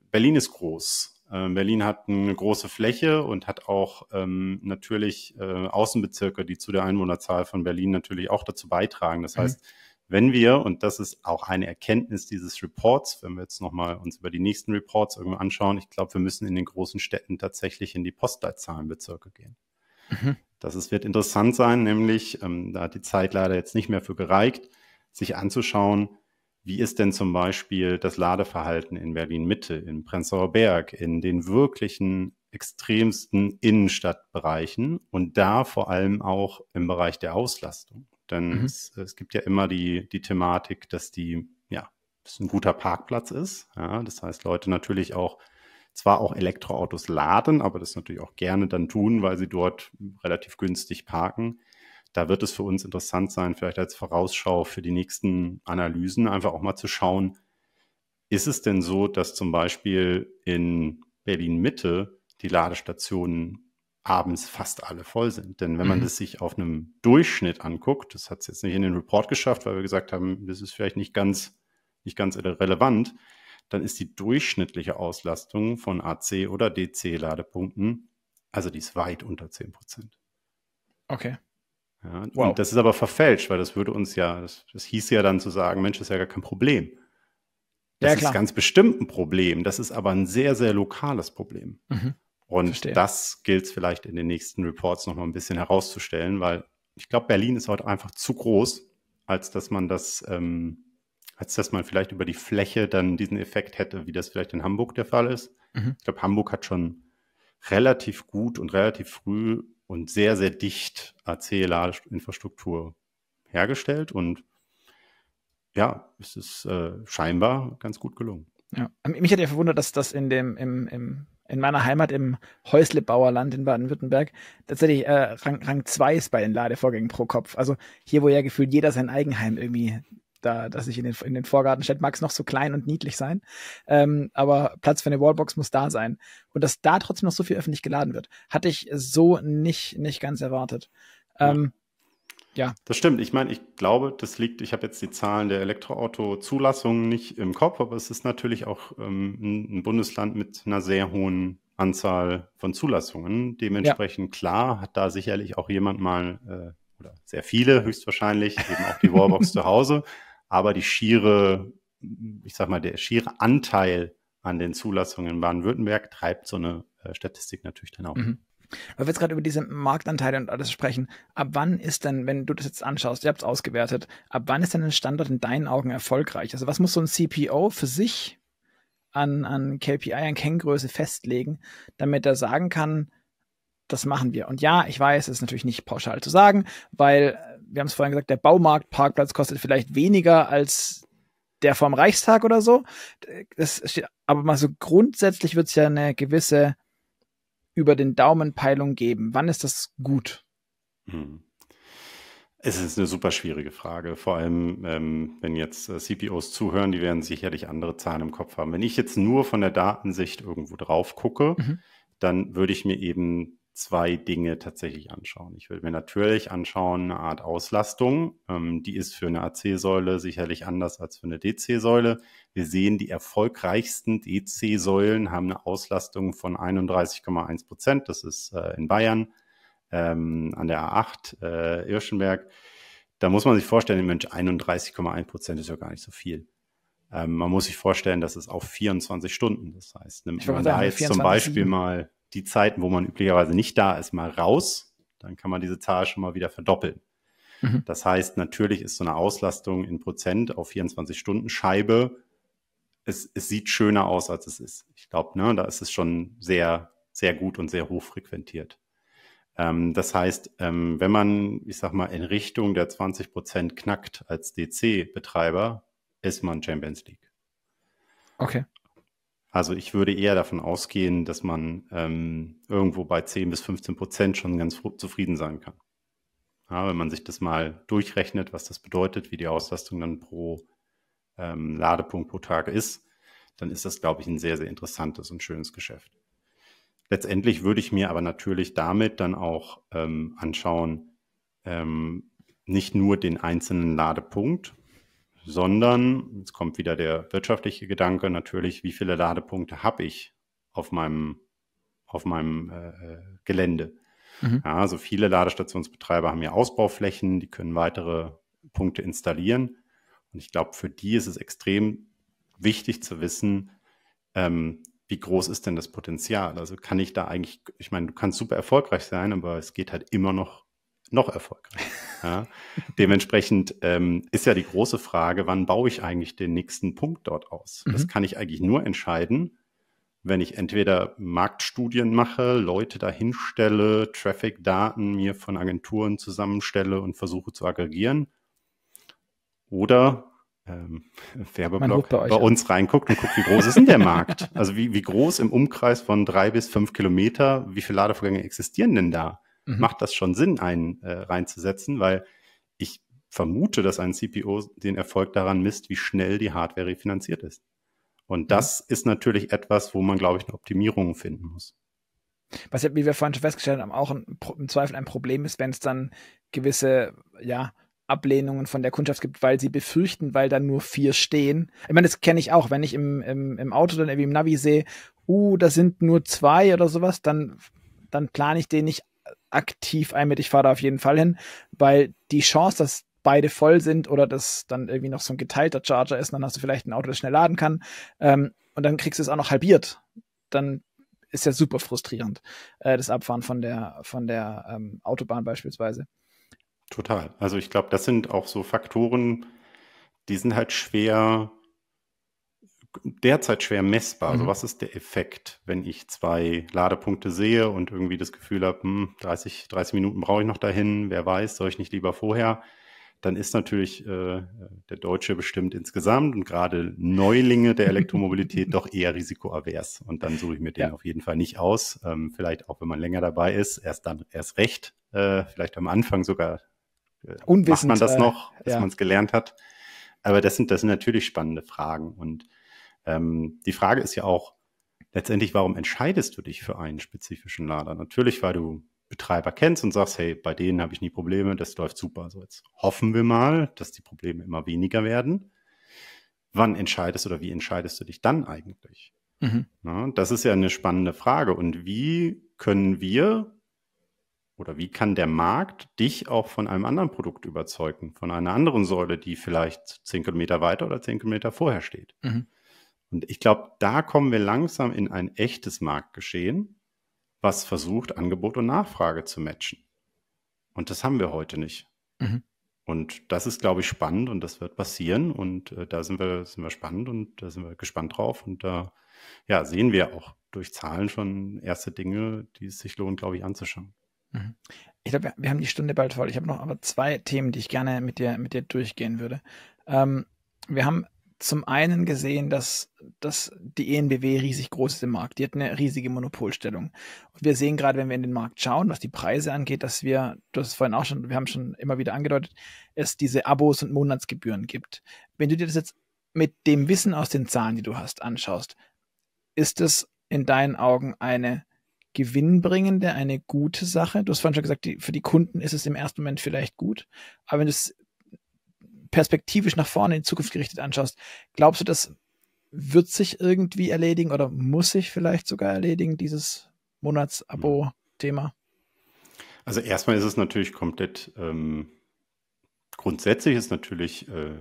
Berlin ist groß ähm, Berlin hat eine große Fläche und hat auch ähm, natürlich äh, Außenbezirke, die zu der Einwohnerzahl von Berlin natürlich auch dazu beitragen. Das mhm. heißt, wenn wir, und das ist auch eine Erkenntnis dieses Reports, wenn wir jetzt nochmal uns über die nächsten Reports irgendwann anschauen, ich glaube, wir müssen in den großen Städten tatsächlich in die Postleitzahlenbezirke gehen. Mhm. Das ist, wird interessant sein, nämlich, ähm, da hat die Zeit leider jetzt nicht mehr für gereicht, sich anzuschauen, wie ist denn zum Beispiel das Ladeverhalten in Berlin-Mitte, in Prenzlauer Berg, in den wirklichen extremsten Innenstadtbereichen und da vor allem auch im Bereich der Auslastung? Denn mhm. es, es, gibt ja immer die, die Thematik, dass die, ja, das ein guter Parkplatz ist. Ja, das heißt, Leute natürlich auch zwar auch Elektroautos laden, aber das natürlich auch gerne dann tun, weil sie dort relativ günstig parken da wird es für uns interessant sein, vielleicht als Vorausschau für die nächsten Analysen einfach auch mal zu schauen, ist es denn so, dass zum Beispiel in Berlin Mitte die Ladestationen abends fast alle voll sind? Denn wenn man mhm. das sich auf einem Durchschnitt anguckt, das hat es jetzt nicht in den Report geschafft, weil wir gesagt haben, das ist vielleicht nicht ganz, nicht ganz relevant, dann ist die durchschnittliche Auslastung von AC oder DC-Ladepunkten, also die ist weit unter 10 Prozent. Okay. Ja, wow. Und das ist aber verfälscht, weil das würde uns ja, das, das hieß ja dann zu sagen, Mensch, das ist ja gar kein Problem. Das ja, ist ganz bestimmt ein Problem. Das ist aber ein sehr, sehr lokales Problem. Mhm. Und Verstehe. das gilt es vielleicht in den nächsten Reports nochmal ein bisschen herauszustellen, weil ich glaube, Berlin ist heute einfach zu groß, als dass man das, ähm, als dass man vielleicht über die Fläche dann diesen Effekt hätte, wie das vielleicht in Hamburg der Fall ist. Mhm. Ich glaube, Hamburg hat schon relativ gut und relativ früh und sehr, sehr dicht AC-Ladeinfrastruktur hergestellt und ja, es ist äh, scheinbar ganz gut gelungen. Ja. Mich hat ja verwundert, dass das in dem, im, im, in meiner Heimat im Häuslebauerland in Baden-Württemberg tatsächlich äh, Rang 2 ist bei den Ladevorgängen pro Kopf. Also hier, wo ja gefühlt jeder sein Eigenheim irgendwie da, dass ich in den, in den Vorgarten stelle, mag es noch so klein und niedlich sein, ähm, aber Platz für eine Wallbox muss da sein. Und dass da trotzdem noch so viel öffentlich geladen wird, hatte ich so nicht, nicht ganz erwartet. Ähm, ja. ja. Das stimmt. Ich meine, ich glaube, das liegt, ich habe jetzt die Zahlen der Elektroauto-Zulassungen nicht im Kopf, aber es ist natürlich auch ähm, ein Bundesland mit einer sehr hohen Anzahl von Zulassungen. Dementsprechend ja. klar hat da sicherlich auch jemand mal äh, oder sehr viele höchstwahrscheinlich eben auch die Wallbox zu Hause aber die schiere, ich sag mal, der schiere Anteil an den Zulassungen in Baden-Württemberg treibt so eine äh, Statistik natürlich dann auch. Mhm. Weil wir jetzt gerade über diese Marktanteile und alles sprechen, ab wann ist denn, wenn du das jetzt anschaust, ihr habt es ausgewertet, ab wann ist denn ein Standort in deinen Augen erfolgreich? Also was muss so ein CPO für sich an, an KPI, an Kenngröße festlegen, damit er sagen kann, das machen wir. Und ja, ich weiß, es ist natürlich nicht pauschal zu sagen, weil wir haben es vorhin gesagt, der Baumarktparkplatz kostet vielleicht weniger als der vom Reichstag oder so. Das steht, aber mal so grundsätzlich wird es ja eine gewisse über den Daumen Peilung geben. Wann ist das gut? Hm. Es ist eine super schwierige Frage. Vor allem, ähm, wenn jetzt äh, CPOs zuhören, die werden sicherlich andere Zahlen im Kopf haben. Wenn ich jetzt nur von der Datensicht irgendwo drauf gucke, mhm. dann würde ich mir eben zwei Dinge tatsächlich anschauen. Ich würde mir natürlich anschauen, eine Art Auslastung. Ähm, die ist für eine AC-Säule sicherlich anders als für eine DC-Säule. Wir sehen, die erfolgreichsten DC-Säulen haben eine Auslastung von 31,1 Prozent. Das ist äh, in Bayern ähm, an der A8 äh, Irschenberg. Da muss man sich vorstellen, Mensch, 31,1 Prozent ist ja gar nicht so viel. Ähm, man muss sich vorstellen, dass es auf 24 Stunden. Das heißt, nimmt man da jetzt zum Beispiel mal die Zeiten, wo man üblicherweise nicht da ist, mal raus, dann kann man diese Zahl schon mal wieder verdoppeln. Mhm. Das heißt, natürlich ist so eine Auslastung in Prozent auf 24 Stunden Scheibe, es, es sieht schöner aus, als es ist. Ich glaube, ne, da ist es schon sehr, sehr gut und sehr hoch frequentiert. Ähm, das heißt, ähm, wenn man, ich sag mal, in Richtung der 20 Prozent knackt als DC-Betreiber, ist man Champions League. Okay. Also ich würde eher davon ausgehen, dass man ähm, irgendwo bei 10 bis 15 Prozent schon ganz zufrieden sein kann. Ja, wenn man sich das mal durchrechnet, was das bedeutet, wie die Auslastung dann pro ähm, Ladepunkt pro Tag ist, dann ist das, glaube ich, ein sehr, sehr interessantes und schönes Geschäft. Letztendlich würde ich mir aber natürlich damit dann auch ähm, anschauen, ähm, nicht nur den einzelnen Ladepunkt, sondern, jetzt kommt wieder der wirtschaftliche Gedanke natürlich, wie viele Ladepunkte habe ich auf meinem, auf meinem äh, äh, Gelände? Mhm. Ja, also viele Ladestationsbetreiber haben ja Ausbauflächen, die können weitere Punkte installieren. Und ich glaube, für die ist es extrem wichtig zu wissen, ähm, wie groß ist denn das Potenzial? Also kann ich da eigentlich, ich meine, du kannst super erfolgreich sein, aber es geht halt immer noch noch erfolgreich. Ja. Dementsprechend ähm, ist ja die große Frage, wann baue ich eigentlich den nächsten Punkt dort aus? Mhm. Das kann ich eigentlich nur entscheiden, wenn ich entweder Marktstudien mache, Leute dahin stelle, Traffic-Daten mir von Agenturen zusammenstelle und versuche zu aggregieren oder ähm, Werbeblock bei, bei, uns an. reinguckt und guckt, wie groß ist denn der Markt? Also wie, wie groß im Umkreis von drei bis fünf Kilometer, wie viele Ladevorgänge existieren denn da? mhm. macht das schon Sinn, einen äh, reinzusetzen, weil ich vermute, dass ein CPO den Erfolg daran misst, wie schnell die Hardware refinanziert ist. Und mhm. das mhm. ist natürlich etwas, wo man, glaube ich, eine Optimierung finden muss. Was, wie wir vorhin schon festgestellt haben, auch ein, im Zweifel ein Problem ist, wenn es dann gewisse, ja, Ablehnungen von der Kundschaft gibt, weil sie befürchten, weil dann nur vier stehen. Ich meine, das kenne ich auch, wenn ich im, im, im Auto dann irgendwie im Navi sehe, uh, da sind nur zwei oder sowas, dann, dann plane ich den nicht aktiv ein mit, ich fahre da auf jeden Fall hin, weil die Chance, dass beide voll sind oder dass dann irgendwie noch so ein geteilter Charger ist, dann hast du vielleicht ein Auto, das schnell laden kann ähm, und dann kriegst du es auch noch halbiert. Dann ist ja super frustrierend, äh, das Abfahren von der, von der ähm, Autobahn beispielsweise. Total. Also ich glaube, das sind auch so Faktoren, die sind halt schwer derzeit schwer messbar. Also mhm. was ist der Effekt, wenn ich zwei Ladepunkte sehe und irgendwie das Gefühl habe, hm, 30, 30 Minuten brauche ich noch dahin, wer weiß, soll ich nicht lieber vorher? Dann ist natürlich äh, der Deutsche bestimmt insgesamt und gerade Neulinge der Elektromobilität doch eher risikoavers. Und dann suche ich mir den ja. auf jeden Fall nicht aus. Ähm, vielleicht auch, wenn man länger dabei ist, erst dann erst recht. Äh, vielleicht am Anfang sogar äh, Unwissend, macht man das äh, noch, dass ja. man es gelernt hat. Aber das sind, das sind natürlich spannende Fragen. Und ähm, die Frage ist ja auch letztendlich, warum entscheidest du dich für einen spezifischen Lader? Natürlich, weil du Betreiber kennst und sagst, hey, bei denen habe ich nie Probleme, das läuft super. Also jetzt hoffen wir mal, dass die Probleme immer weniger werden. Wann entscheidest oder wie entscheidest du dich dann eigentlich? Mhm. Na, das ist ja eine spannende Frage. Und wie können wir oder wie kann der Markt dich auch von einem anderen Produkt überzeugen, von einer anderen Säule, die vielleicht zehn Kilometer weiter oder zehn Kilometer vorher steht? Mhm. Und ich glaube, da kommen wir langsam in ein echtes Marktgeschehen, was versucht, Angebot und Nachfrage zu matchen. Und das haben wir heute nicht. Mhm. Und das ist, glaube ich, spannend und das wird passieren. Und äh, da sind wir, sind wir spannend und da sind wir gespannt drauf. Und da ja, sehen wir auch durch Zahlen schon erste Dinge, die es sich lohnt, glaube ich, anzuschauen. Mhm. Ich glaube, wir haben die Stunde bald voll. Ich habe noch aber zwei Themen, die ich gerne mit dir, mit dir durchgehen würde. Ähm, wir haben zum einen gesehen, dass, dass die ENBW riesig groß ist im Markt. Die hat eine riesige Monopolstellung. Und wir sehen gerade, wenn wir in den Markt schauen, was die Preise angeht, dass wir, du hast es vorhin auch schon, wir haben schon immer wieder angedeutet, es diese Abos und Monatsgebühren gibt. Wenn du dir das jetzt mit dem Wissen aus den Zahlen, die du hast, anschaust, ist es in deinen Augen eine gewinnbringende, eine gute Sache? Du hast vorhin schon gesagt, die, für die Kunden ist es im ersten Moment vielleicht gut, aber wenn du es perspektivisch nach vorne in die Zukunft gerichtet anschaust, glaubst du, das wird sich irgendwie erledigen oder muss sich vielleicht sogar erledigen, dieses Monatsabo-Thema? Also erstmal ist es natürlich komplett ähm, grundsätzlich ist natürlich äh,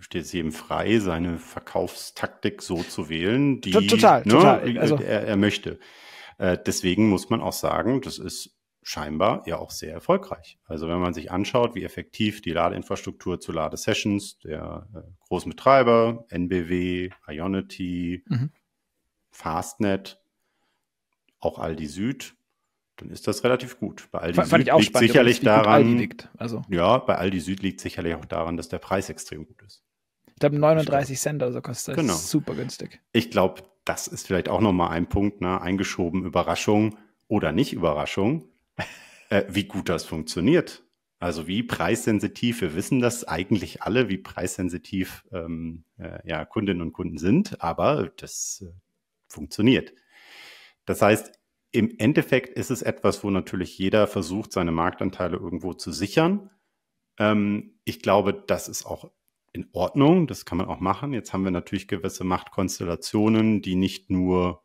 steht es jedem frei, seine Verkaufstaktik so zu wählen, die total, ne, total. Also, er, er möchte. Äh, deswegen muss man auch sagen, das ist scheinbar ja auch sehr erfolgreich. Also wenn man sich anschaut, wie effektiv die Ladeinfrastruktur zu Ladesessions der äh, großen Betreiber, NBW, Ionity, mhm. Fastnet, auch Aldi Süd, dann ist das relativ gut. Bei Aldi F Süd liegt spannend, sicherlich daran, liegt. Also. ja, bei Aldi Süd liegt sicherlich auch daran, dass der Preis extrem gut ist. Ich glaube 39 Cent oder so kostet das. Genau. Super günstig. Ich glaube, das ist vielleicht auch noch mal ein Punkt, ne? eingeschoben, Überraschung oder nicht Überraschung äh, wie gut das funktioniert. Also wie preissensitiv, wir wissen das eigentlich alle, wie preissensitiv ähm, äh, ja, Kundinnen und Kunden sind, aber das äh, funktioniert. Das heißt, im Endeffekt ist es etwas, wo natürlich jeder versucht, seine Marktanteile irgendwo zu sichern. Ähm, ich glaube, das ist auch in Ordnung, das kann man auch machen. Jetzt haben wir natürlich gewisse Machtkonstellationen, die nicht nur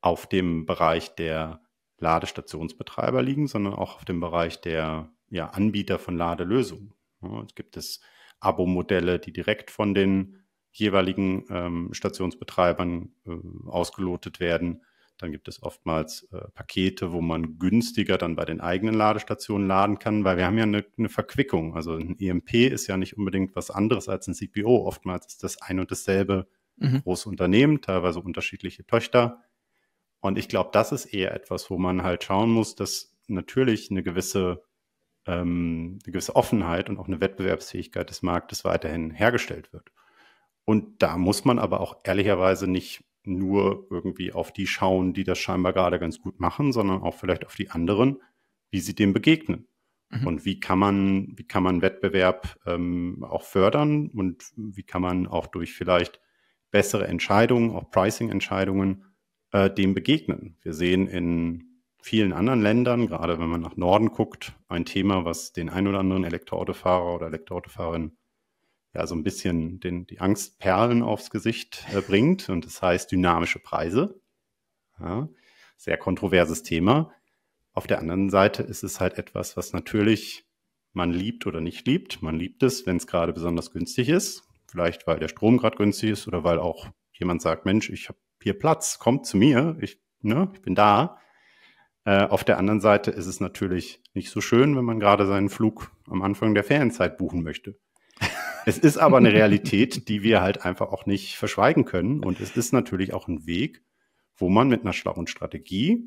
auf dem Bereich der Ladestationsbetreiber liegen, sondern auch auf dem Bereich der ja, Anbieter von Ladelösungen. Ja, es gibt es Abo-Modelle, die direkt von den jeweiligen ähm, Stationsbetreibern äh, ausgelotet werden. Dann gibt es oftmals äh, Pakete, wo man günstiger dann bei den eigenen Ladestationen laden kann, weil wir haben ja eine, eine, Verquickung. Also ein EMP ist ja nicht unbedingt was anderes als ein CPO. Oftmals ist das ein und dasselbe mhm. große Unternehmen, teilweise unterschiedliche Töchter und ich glaube, das ist eher etwas, wo man halt schauen muss, dass natürlich eine gewisse, ähm, eine gewisse Offenheit und auch eine Wettbewerbsfähigkeit des Marktes weiterhin hergestellt wird. Und da muss man aber auch ehrlicherweise nicht nur irgendwie auf die schauen, die das scheinbar gerade ganz gut machen, sondern auch vielleicht auf die anderen, wie sie dem begegnen. Mhm. Und wie kann man, wie kann man Wettbewerb ähm, auch fördern und wie kann man auch durch vielleicht bessere Entscheidungen, auch Pricing-Entscheidungen, äh, dem begegnen. Wir sehen in vielen anderen Ländern, gerade wenn man nach Norden guckt, ein Thema, was den ein oder anderen Elektroautofahrer oder Elektroautofahrerin ja so ein bisschen den, die Angstperlen aufs Gesicht äh, bringt. Und das heißt dynamische Preise. Ja, sehr kontroverses Thema. Auf der anderen Seite ist es halt etwas, was natürlich man liebt oder nicht liebt. Man liebt es, wenn es gerade besonders günstig ist. Vielleicht, weil der Strom gerade günstig ist oder weil auch jemand sagt, Mensch, ich habe hier Platz, kommt zu mir, ich, ne, ich bin da. Äh, auf der anderen Seite ist es natürlich nicht so schön, wenn man gerade seinen Flug am Anfang der Ferienzeit buchen möchte. es ist aber eine Realität, die wir halt einfach auch nicht verschweigen können. Und es ist natürlich auch ein Weg, wo man mit einer schlauen Strategie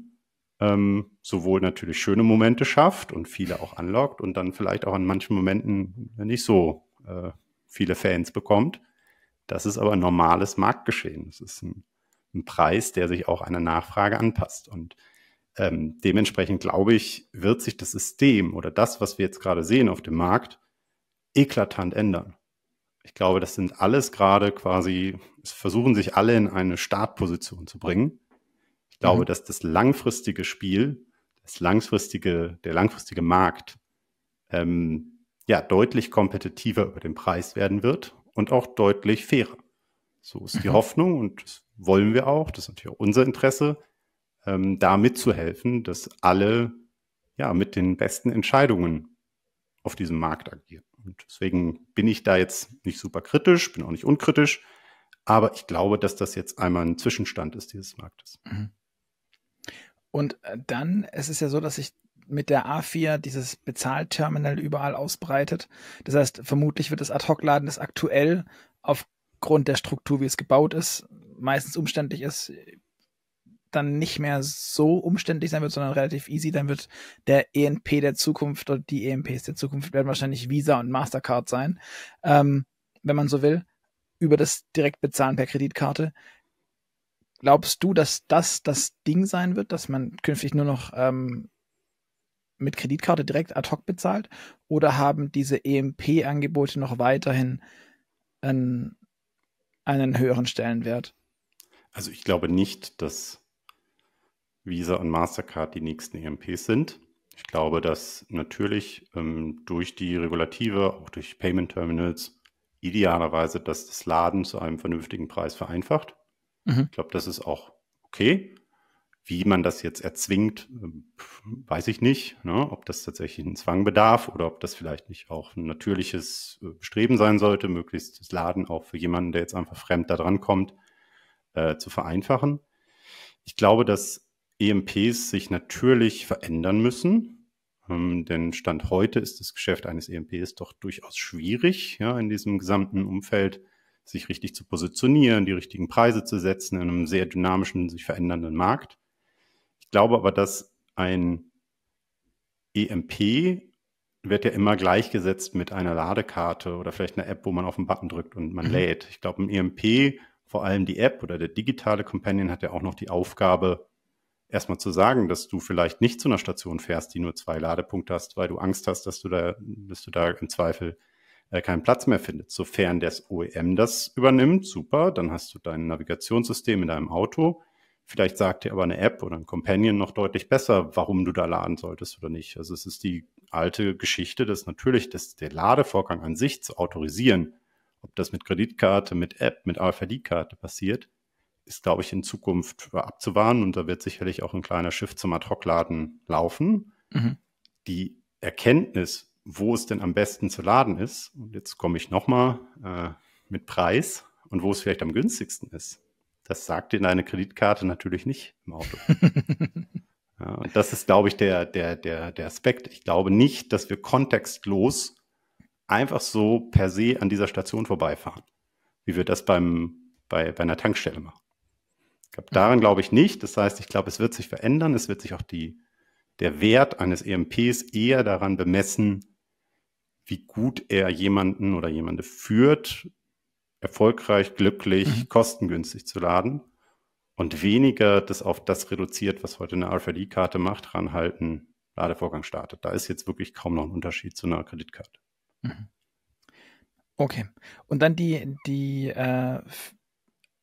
ähm, sowohl natürlich schöne Momente schafft und viele auch anlockt und dann vielleicht auch an manchen Momenten nicht so äh, viele Fans bekommt. Das ist aber ein normales Marktgeschehen. Das ist ein ein Preis, der sich auch einer Nachfrage anpasst. Und ähm, dementsprechend glaube ich, wird sich das System oder das, was wir jetzt gerade sehen auf dem Markt, eklatant ändern. Ich glaube, das sind alles gerade quasi, es versuchen sich alle in eine Startposition zu bringen. Ich glaube, mhm. dass das langfristige Spiel, das langfristige, der langfristige Markt, ähm, ja, deutlich kompetitiver über den Preis werden wird und auch deutlich fairer. So ist die mhm. Hoffnung und es wollen wir auch, das ist natürlich auch unser Interesse, ähm, da mitzuhelfen, dass alle ja mit den besten Entscheidungen auf diesem Markt agieren. Und deswegen bin ich da jetzt nicht super kritisch, bin auch nicht unkritisch, aber ich glaube, dass das jetzt einmal ein Zwischenstand ist dieses Marktes. Mhm. Und äh, dann, es ist ja so, dass sich mit der A4 dieses Bezahlterminal überall ausbreitet. Das heißt, vermutlich wird das Ad-Hoc-Laden das aktuell aufgrund der Struktur, wie es gebaut ist, meistens umständlich ist, dann nicht mehr so umständlich sein wird, sondern relativ easy. Dann wird der ENP der Zukunft oder die ENPs der Zukunft werden wahrscheinlich Visa und Mastercard sein, ähm, wenn man so will, über das Direktbezahlen per Kreditkarte. Glaubst du, dass das das Ding sein wird, dass man künftig nur noch ähm, mit Kreditkarte direkt ad hoc bezahlt? Oder haben diese EMP-Angebote noch weiterhin einen, einen höheren Stellenwert? Also ich glaube nicht, dass Visa und Mastercard die nächsten EMPs sind. Ich glaube, dass natürlich ähm, durch die Regulative, auch durch Payment Terminals, idealerweise, dass das Laden zu einem vernünftigen Preis vereinfacht. Mhm. Ich glaube, das ist auch okay. Wie man das jetzt erzwingt, ähm, weiß ich nicht. Ne? Ob das tatsächlich einen Zwang bedarf oder ob das vielleicht nicht auch ein natürliches äh, Bestreben sein sollte, möglichst das Laden auch für jemanden, der jetzt einfach fremd da dran kommt, äh, zu vereinfachen. Ich glaube, dass EMPs sich natürlich verändern müssen, ähm, denn Stand heute ist das Geschäft eines EMPs doch durchaus schwierig, ja, in diesem gesamten Umfeld sich richtig zu positionieren, die richtigen Preise zu setzen in einem sehr dynamischen, sich verändernden Markt. Ich glaube aber, dass ein EMP wird ja immer gleichgesetzt mit einer Ladekarte oder vielleicht einer App, wo man auf den Button drückt und man mhm. lädt. Ich glaube, ein EMP vor allem die App oder der digitale Companion hat ja auch noch die Aufgabe, erstmal zu sagen, dass du vielleicht nicht zu einer Station fährst, die nur zwei Ladepunkte hast, weil du Angst hast, dass du da, dass du da im Zweifel äh, keinen Platz mehr findest. Sofern das OEM das übernimmt, super, dann hast du dein Navigationssystem in deinem Auto. Vielleicht sagt dir aber eine App oder ein Companion noch deutlich besser, warum du da laden solltest oder nicht. Also es ist die alte Geschichte, dass natürlich das, der Ladevorgang an sich zu autorisieren ob das mit Kreditkarte, mit App, mit rfid karte passiert, ist, glaube ich, in Zukunft abzuwarten und da wird sicherlich auch ein kleiner Schiff zum Ad-Hoc-Laden laufen. Mhm. Die Erkenntnis, wo es denn am besten zu laden ist, und jetzt komme ich nochmal äh, mit Preis und wo es vielleicht am günstigsten ist, das sagt dir deine Kreditkarte natürlich nicht im Auto. ja, und das ist, glaube ich, der, der, der, der Aspekt. Ich glaube nicht, dass wir kontextlos einfach so per se an dieser Station vorbeifahren, wie wir das beim, bei, bei einer Tankstelle machen. Glaub, daran mhm. glaube ich nicht. Das heißt, ich glaube, es wird sich verändern. Es wird sich auch die, der Wert eines EMPs eher daran bemessen, wie gut er jemanden oder jemanden führt, erfolgreich, glücklich, mhm. kostengünstig zu laden und weniger das auf das reduziert, was heute eine RFID-Karte macht, ranhalten, Ladevorgang startet. Da ist jetzt wirklich kaum noch ein Unterschied zu einer Kreditkarte. Mhm. Okay. Und dann die, die äh,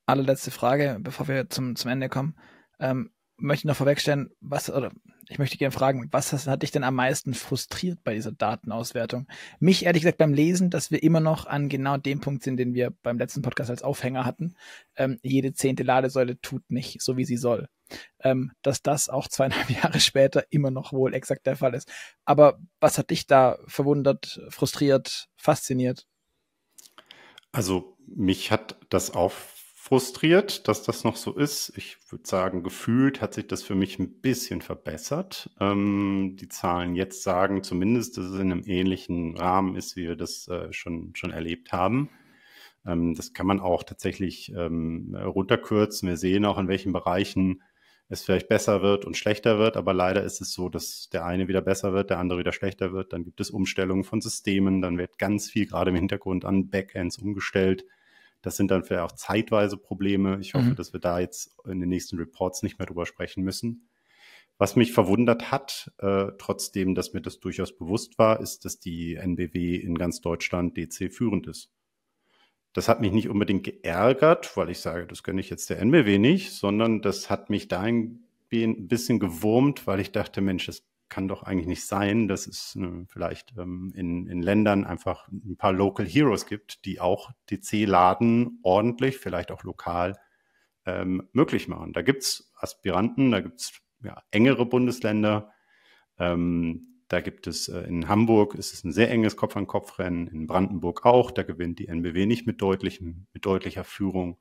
allerletzte Frage, bevor wir zum, zum Ende kommen. Ähm, möchte ich noch vorwegstellen, was oder ich möchte gerne fragen, was hast, hat dich denn am meisten frustriert bei dieser Datenauswertung? Mich ehrlich gesagt beim Lesen, dass wir immer noch an genau dem Punkt sind, den wir beim letzten Podcast als Aufhänger hatten. Ähm, jede zehnte Ladesäule tut nicht so, wie sie soll. Ähm, dass das auch zweieinhalb Jahre später immer noch wohl exakt der Fall ist. Aber was hat dich da verwundert, frustriert, fasziniert? Also mich hat das auf frustriert, dass das noch so ist. Ich würde sagen, gefühlt hat sich das für mich ein bisschen verbessert. Ähm, die Zahlen jetzt sagen zumindest, dass es in einem ähnlichen Rahmen ist, wie wir das äh, schon, schon erlebt haben. Ähm, das kann man auch tatsächlich ähm, runterkürzen. Wir sehen auch, in welchen Bereichen es vielleicht besser wird und schlechter wird, aber leider ist es so, dass der eine wieder besser wird, der andere wieder schlechter wird. Dann gibt es Umstellungen von Systemen, dann wird ganz viel gerade im Hintergrund an Backends umgestellt das sind dann vielleicht auch zeitweise Probleme. Ich hoffe, mhm. dass wir da jetzt in den nächsten Reports nicht mehr drüber sprechen müssen. Was mich verwundert hat, äh, trotzdem, dass mir das durchaus bewusst war, ist, dass die NBW in ganz Deutschland DC führend ist. Das hat mich nicht unbedingt geärgert, weil ich sage, das gönne ich jetzt der NBW nicht, sondern das hat mich dahin ein bisschen gewurmt, weil ich dachte, Mensch, es kann doch eigentlich nicht sein, dass es äh, vielleicht ähm, in, in Ländern einfach ein paar Local Heroes gibt, die auch DC-Laden ordentlich, vielleicht auch lokal ähm, möglich machen. Da gibt es Aspiranten, da gibt es ja, engere Bundesländer. Ähm, da gibt es äh, in Hamburg ist es ein sehr enges Kopf-an-Kopf-Rennen, in Brandenburg auch. Da gewinnt die NBW nicht mit, deutlichem, mit deutlicher Führung.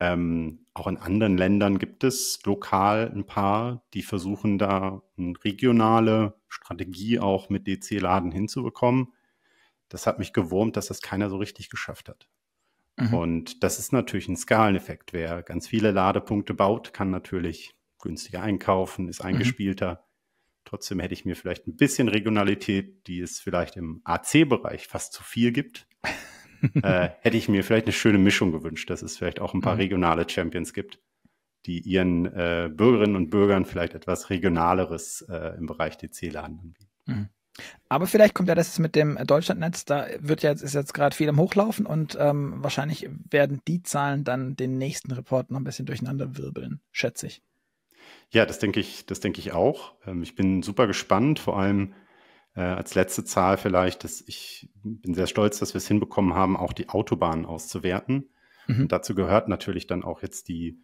Ähm, auch in anderen Ländern gibt es lokal ein paar, die versuchen da eine regionale Strategie auch mit DC-Laden hinzubekommen. Das hat mich gewurmt, dass das keiner so richtig geschafft hat. Mhm. Und das ist natürlich ein Skaleneffekt. Wer ganz viele Ladepunkte baut, kann natürlich günstiger einkaufen, ist mhm. eingespielter. Mhm. Trotzdem hätte ich mir vielleicht ein bisschen Regionalität, die es vielleicht im AC-Bereich fast zu viel gibt. äh, hätte ich mir vielleicht eine schöne Mischung gewünscht, dass es vielleicht auch ein paar mhm. regionale Champions gibt, die ihren äh, Bürgerinnen und Bürgern vielleicht etwas Regionaleres äh, im Bereich DC-Laden anbieten. Mhm. Aber vielleicht kommt ja das mit dem Deutschlandnetz, da wird ja, ist jetzt gerade viel am Hochlaufen und ähm, wahrscheinlich werden die Zahlen dann den nächsten Report noch ein bisschen durcheinander wirbeln, schätze ich. Ja, das denke ich, das denke ich auch. Ähm, ich bin super gespannt, vor allem äh, als letzte Zahl vielleicht, dass ich bin sehr stolz, dass wir es hinbekommen haben, auch die Autobahnen auszuwerten. Mhm. dazu gehört natürlich dann auch jetzt die,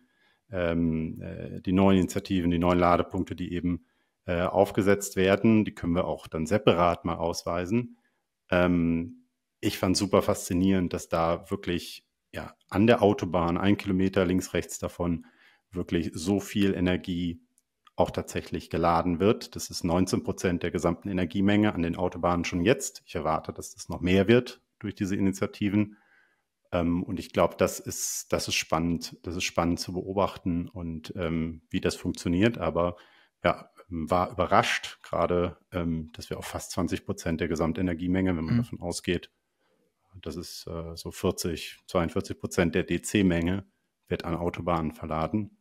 ähm, äh, die neuen Initiativen, die neuen Ladepunkte, die eben äh, aufgesetzt werden. Die können wir auch dann separat mal ausweisen. Ähm, ich fand super faszinierend, dass da wirklich ja, an der Autobahn, ein Kilometer links, rechts davon, wirklich so viel Energie auch tatsächlich geladen wird. Das ist 19 Prozent der gesamten Energiemenge an den Autobahnen schon jetzt. Ich erwarte, dass das noch mehr wird durch diese Initiativen. Ähm, und ich glaube, das ist, das ist spannend, das ist spannend zu beobachten und ähm, wie das funktioniert. Aber ja, war überrascht gerade, ähm, dass wir auf fast 20 Prozent der Gesamtenergiemenge, wenn man mhm. davon ausgeht, das ist äh, so 40, 42 Prozent der DC-Menge, wird an Autobahnen verladen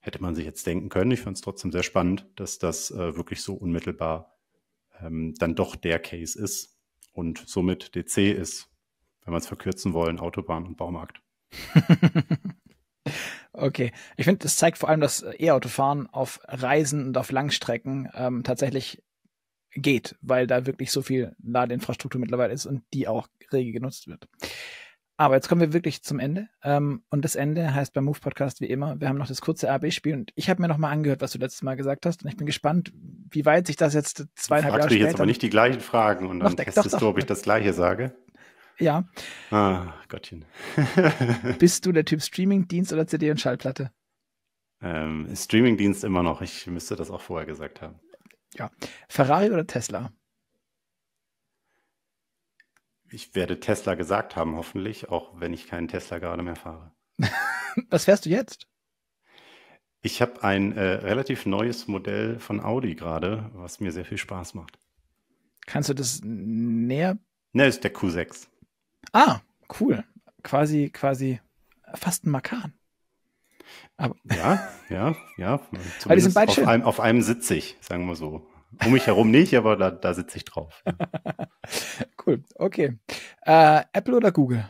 hätte man sich jetzt denken können. Ich fand es trotzdem sehr spannend, dass das äh, wirklich so unmittelbar ähm, dann doch der Case ist und somit DC ist, wenn wir es verkürzen wollen, Autobahn und Baumarkt. okay, ich finde, das zeigt vor allem, dass äh, E-Autofahren auf Reisen und auf Langstrecken ähm, tatsächlich geht, weil da wirklich so viel Ladeinfrastruktur mittlerweile ist und die auch rege genutzt wird. Aber jetzt kommen wir wirklich zum Ende. Ähm, und das Ende heißt beim Move Podcast wie immer, wir haben noch das kurze AB-Spiel und ich habe mir nochmal angehört, was du letztes Mal gesagt hast. Und ich bin gespannt, wie weit sich das jetzt zweieinhalb Jahre später... Ich jetzt aber nicht die gleichen Fragen und dann testest doch, doch. du, ob ich das gleiche sage. Ja. Ah, Gottchen. Bist du der Typ Streamingdienst oder CD und Schallplatte? Ähm, Streamingdienst immer noch. Ich müsste das auch vorher gesagt haben. Ja. Ferrari oder Tesla? Ich werde Tesla gesagt haben, hoffentlich, auch wenn ich keinen Tesla gerade mehr fahre. Was fährst du jetzt? Ich habe ein äh, relativ neues Modell von Audi gerade, was mir sehr viel Spaß macht. Kannst du das näher? Ne, ist der Q6. Ah, cool. Quasi, quasi fast ein Makan. Aber ja, ja, ja. Zumindest ah, die sind beide auf, schön. Einem, auf einem sitzig, sagen wir so. Um mich herum nicht, aber da, da sitze ich drauf. cool, okay. Äh, Apple oder Google?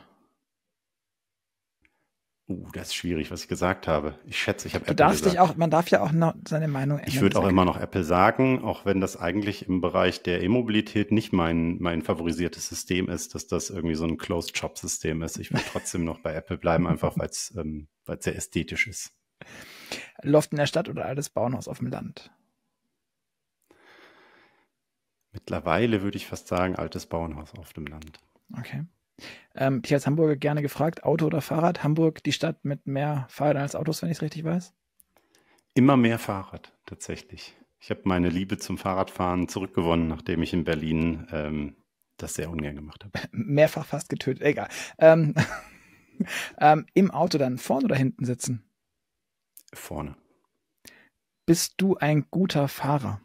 Uh, das ist schwierig, was ich gesagt habe. Ich schätze, ich habe Apple darfst gesagt. Dich auch, man darf ja auch seine Meinung ändern. Ich würde auch immer noch Apple sagen, auch wenn das eigentlich im Bereich der E-Mobilität nicht mein, mein favorisiertes System ist, dass das irgendwie so ein Closed-Shop-System ist. Ich würde trotzdem noch bei Apple bleiben, einfach weil es ähm, sehr ästhetisch ist. Loft in der Stadt oder altes Bauernhaus auf dem Land? Mittlerweile würde ich fast sagen, altes Bauernhaus auf dem Land. Okay. Ähm, ich als Hamburger gerne gefragt, Auto oder Fahrrad? Hamburg, die Stadt mit mehr Fahrrädern als Autos, wenn ich es richtig weiß? Immer mehr Fahrrad, tatsächlich. Ich habe meine Liebe zum Fahrradfahren zurückgewonnen, nachdem ich in Berlin ähm, das sehr ungern gemacht habe. Mehrfach fast getötet, egal. Ähm, ähm, Im Auto dann vorne oder hinten sitzen? Vorne. Bist du ein guter Fahrer?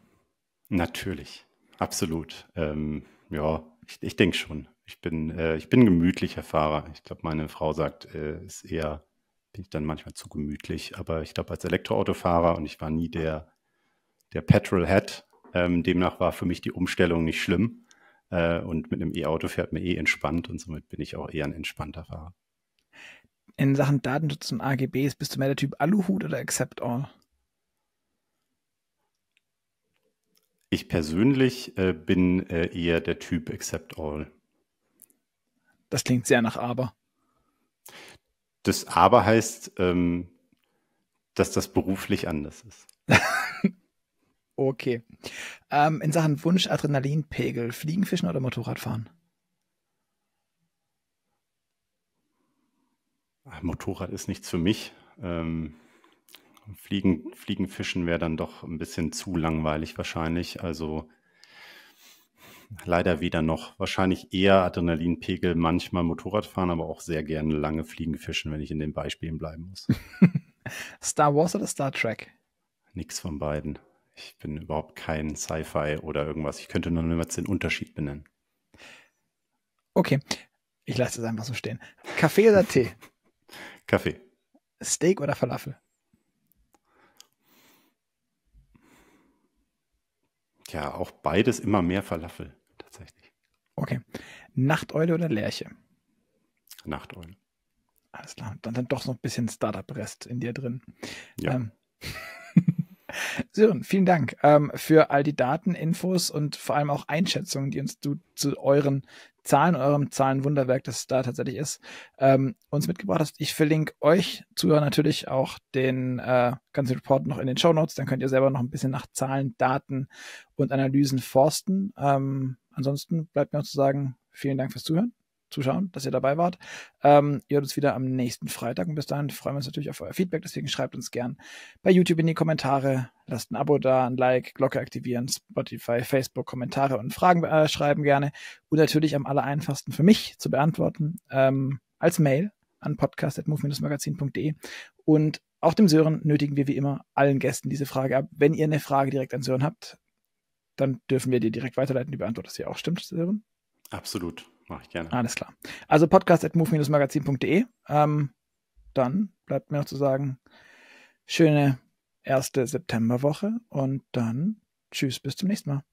Natürlich. Absolut. Ähm, ja, ich, ich denke schon. Ich bin, äh, ich bin gemütlicher Fahrer. Ich glaube, meine Frau sagt, äh, ist eher, bin ich dann manchmal zu gemütlich. Aber ich glaube, als Elektroautofahrer und ich war nie der, der Petrol-Head, ähm, demnach war für mich die Umstellung nicht schlimm. Äh, und mit einem E-Auto fährt man eh entspannt und somit bin ich auch eher ein entspannter Fahrer. In Sachen Datenschutz und AGBs bist du mehr der Typ Aluhut oder Accept All? Ich persönlich äh, bin äh, eher der Typ Accept All. Das klingt sehr nach Aber. Das Aber heißt, ähm, dass das beruflich anders ist. okay. Ähm, in Sachen Wunsch, Adrenalinpegel, Fliegen, Fischen oder Motorradfahren? Motorrad ist nichts für mich. Ähm, Fliegen, Fliegen fischen wäre dann doch ein bisschen zu langweilig wahrscheinlich. Also leider weder noch. Wahrscheinlich eher Adrenalinpegel, manchmal Motorradfahren, aber auch sehr gerne lange Fliegen fischen, wenn ich in den Beispielen bleiben muss. Star Wars oder Star Trek? Nix von beiden. Ich bin überhaupt kein Sci-Fi oder irgendwas. Ich könnte nur niemals den Unterschied benennen. Okay, ich lasse es einfach so stehen. Kaffee oder Tee? Kaffee. Steak oder Falafel? Ja, auch beides immer mehr Falafel, tatsächlich. Okay. Nachteule oder Lerche? Nachteule. Alles klar. Dann, dann doch so ein bisschen Startup-Rest in dir drin. Ja. Ähm. Sören, vielen Dank ähm, für all die Daten, Infos und vor allem auch Einschätzungen, die uns du zu euren Zahlen, eurem Zahlenwunderwerk, das es da tatsächlich ist, ähm, uns mitgebracht hast. Ich verlinke euch Zuhörer natürlich auch den äh, ganzen Report noch in den Show Notes. Dann könnt ihr selber noch ein bisschen nach Zahlen, Daten und Analysen forsten. Ähm, ansonsten bleibt mir noch zu sagen, vielen Dank fürs Zuhören Zuschauen, dass ihr dabei wart. Ähm, ihr hört uns wieder am nächsten Freitag und bis dahin freuen wir uns natürlich auf euer Feedback. Deswegen schreibt uns gern bei YouTube in die Kommentare, lasst ein Abo da, ein Like, Glocke aktivieren, Spotify, Facebook, Kommentare und Fragen äh, schreiben gerne. Und natürlich am aller einfachsten für mich zu beantworten ähm, als Mail an podcast.move-magazin.de und auch dem Sören nötigen wir wie immer allen Gästen diese Frage ab. Wenn ihr eine Frage direkt an Sören habt, dann dürfen wir dir direkt weiterleiten. Die beantwortest du ja auch, stimmt, Sören? Absolut. Mache ich gerne. Alles klar. Also podcast at move-magazin.de. Ähm, dann bleibt mir noch zu sagen, schöne erste Septemberwoche und dann tschüss, bis zum nächsten Mal.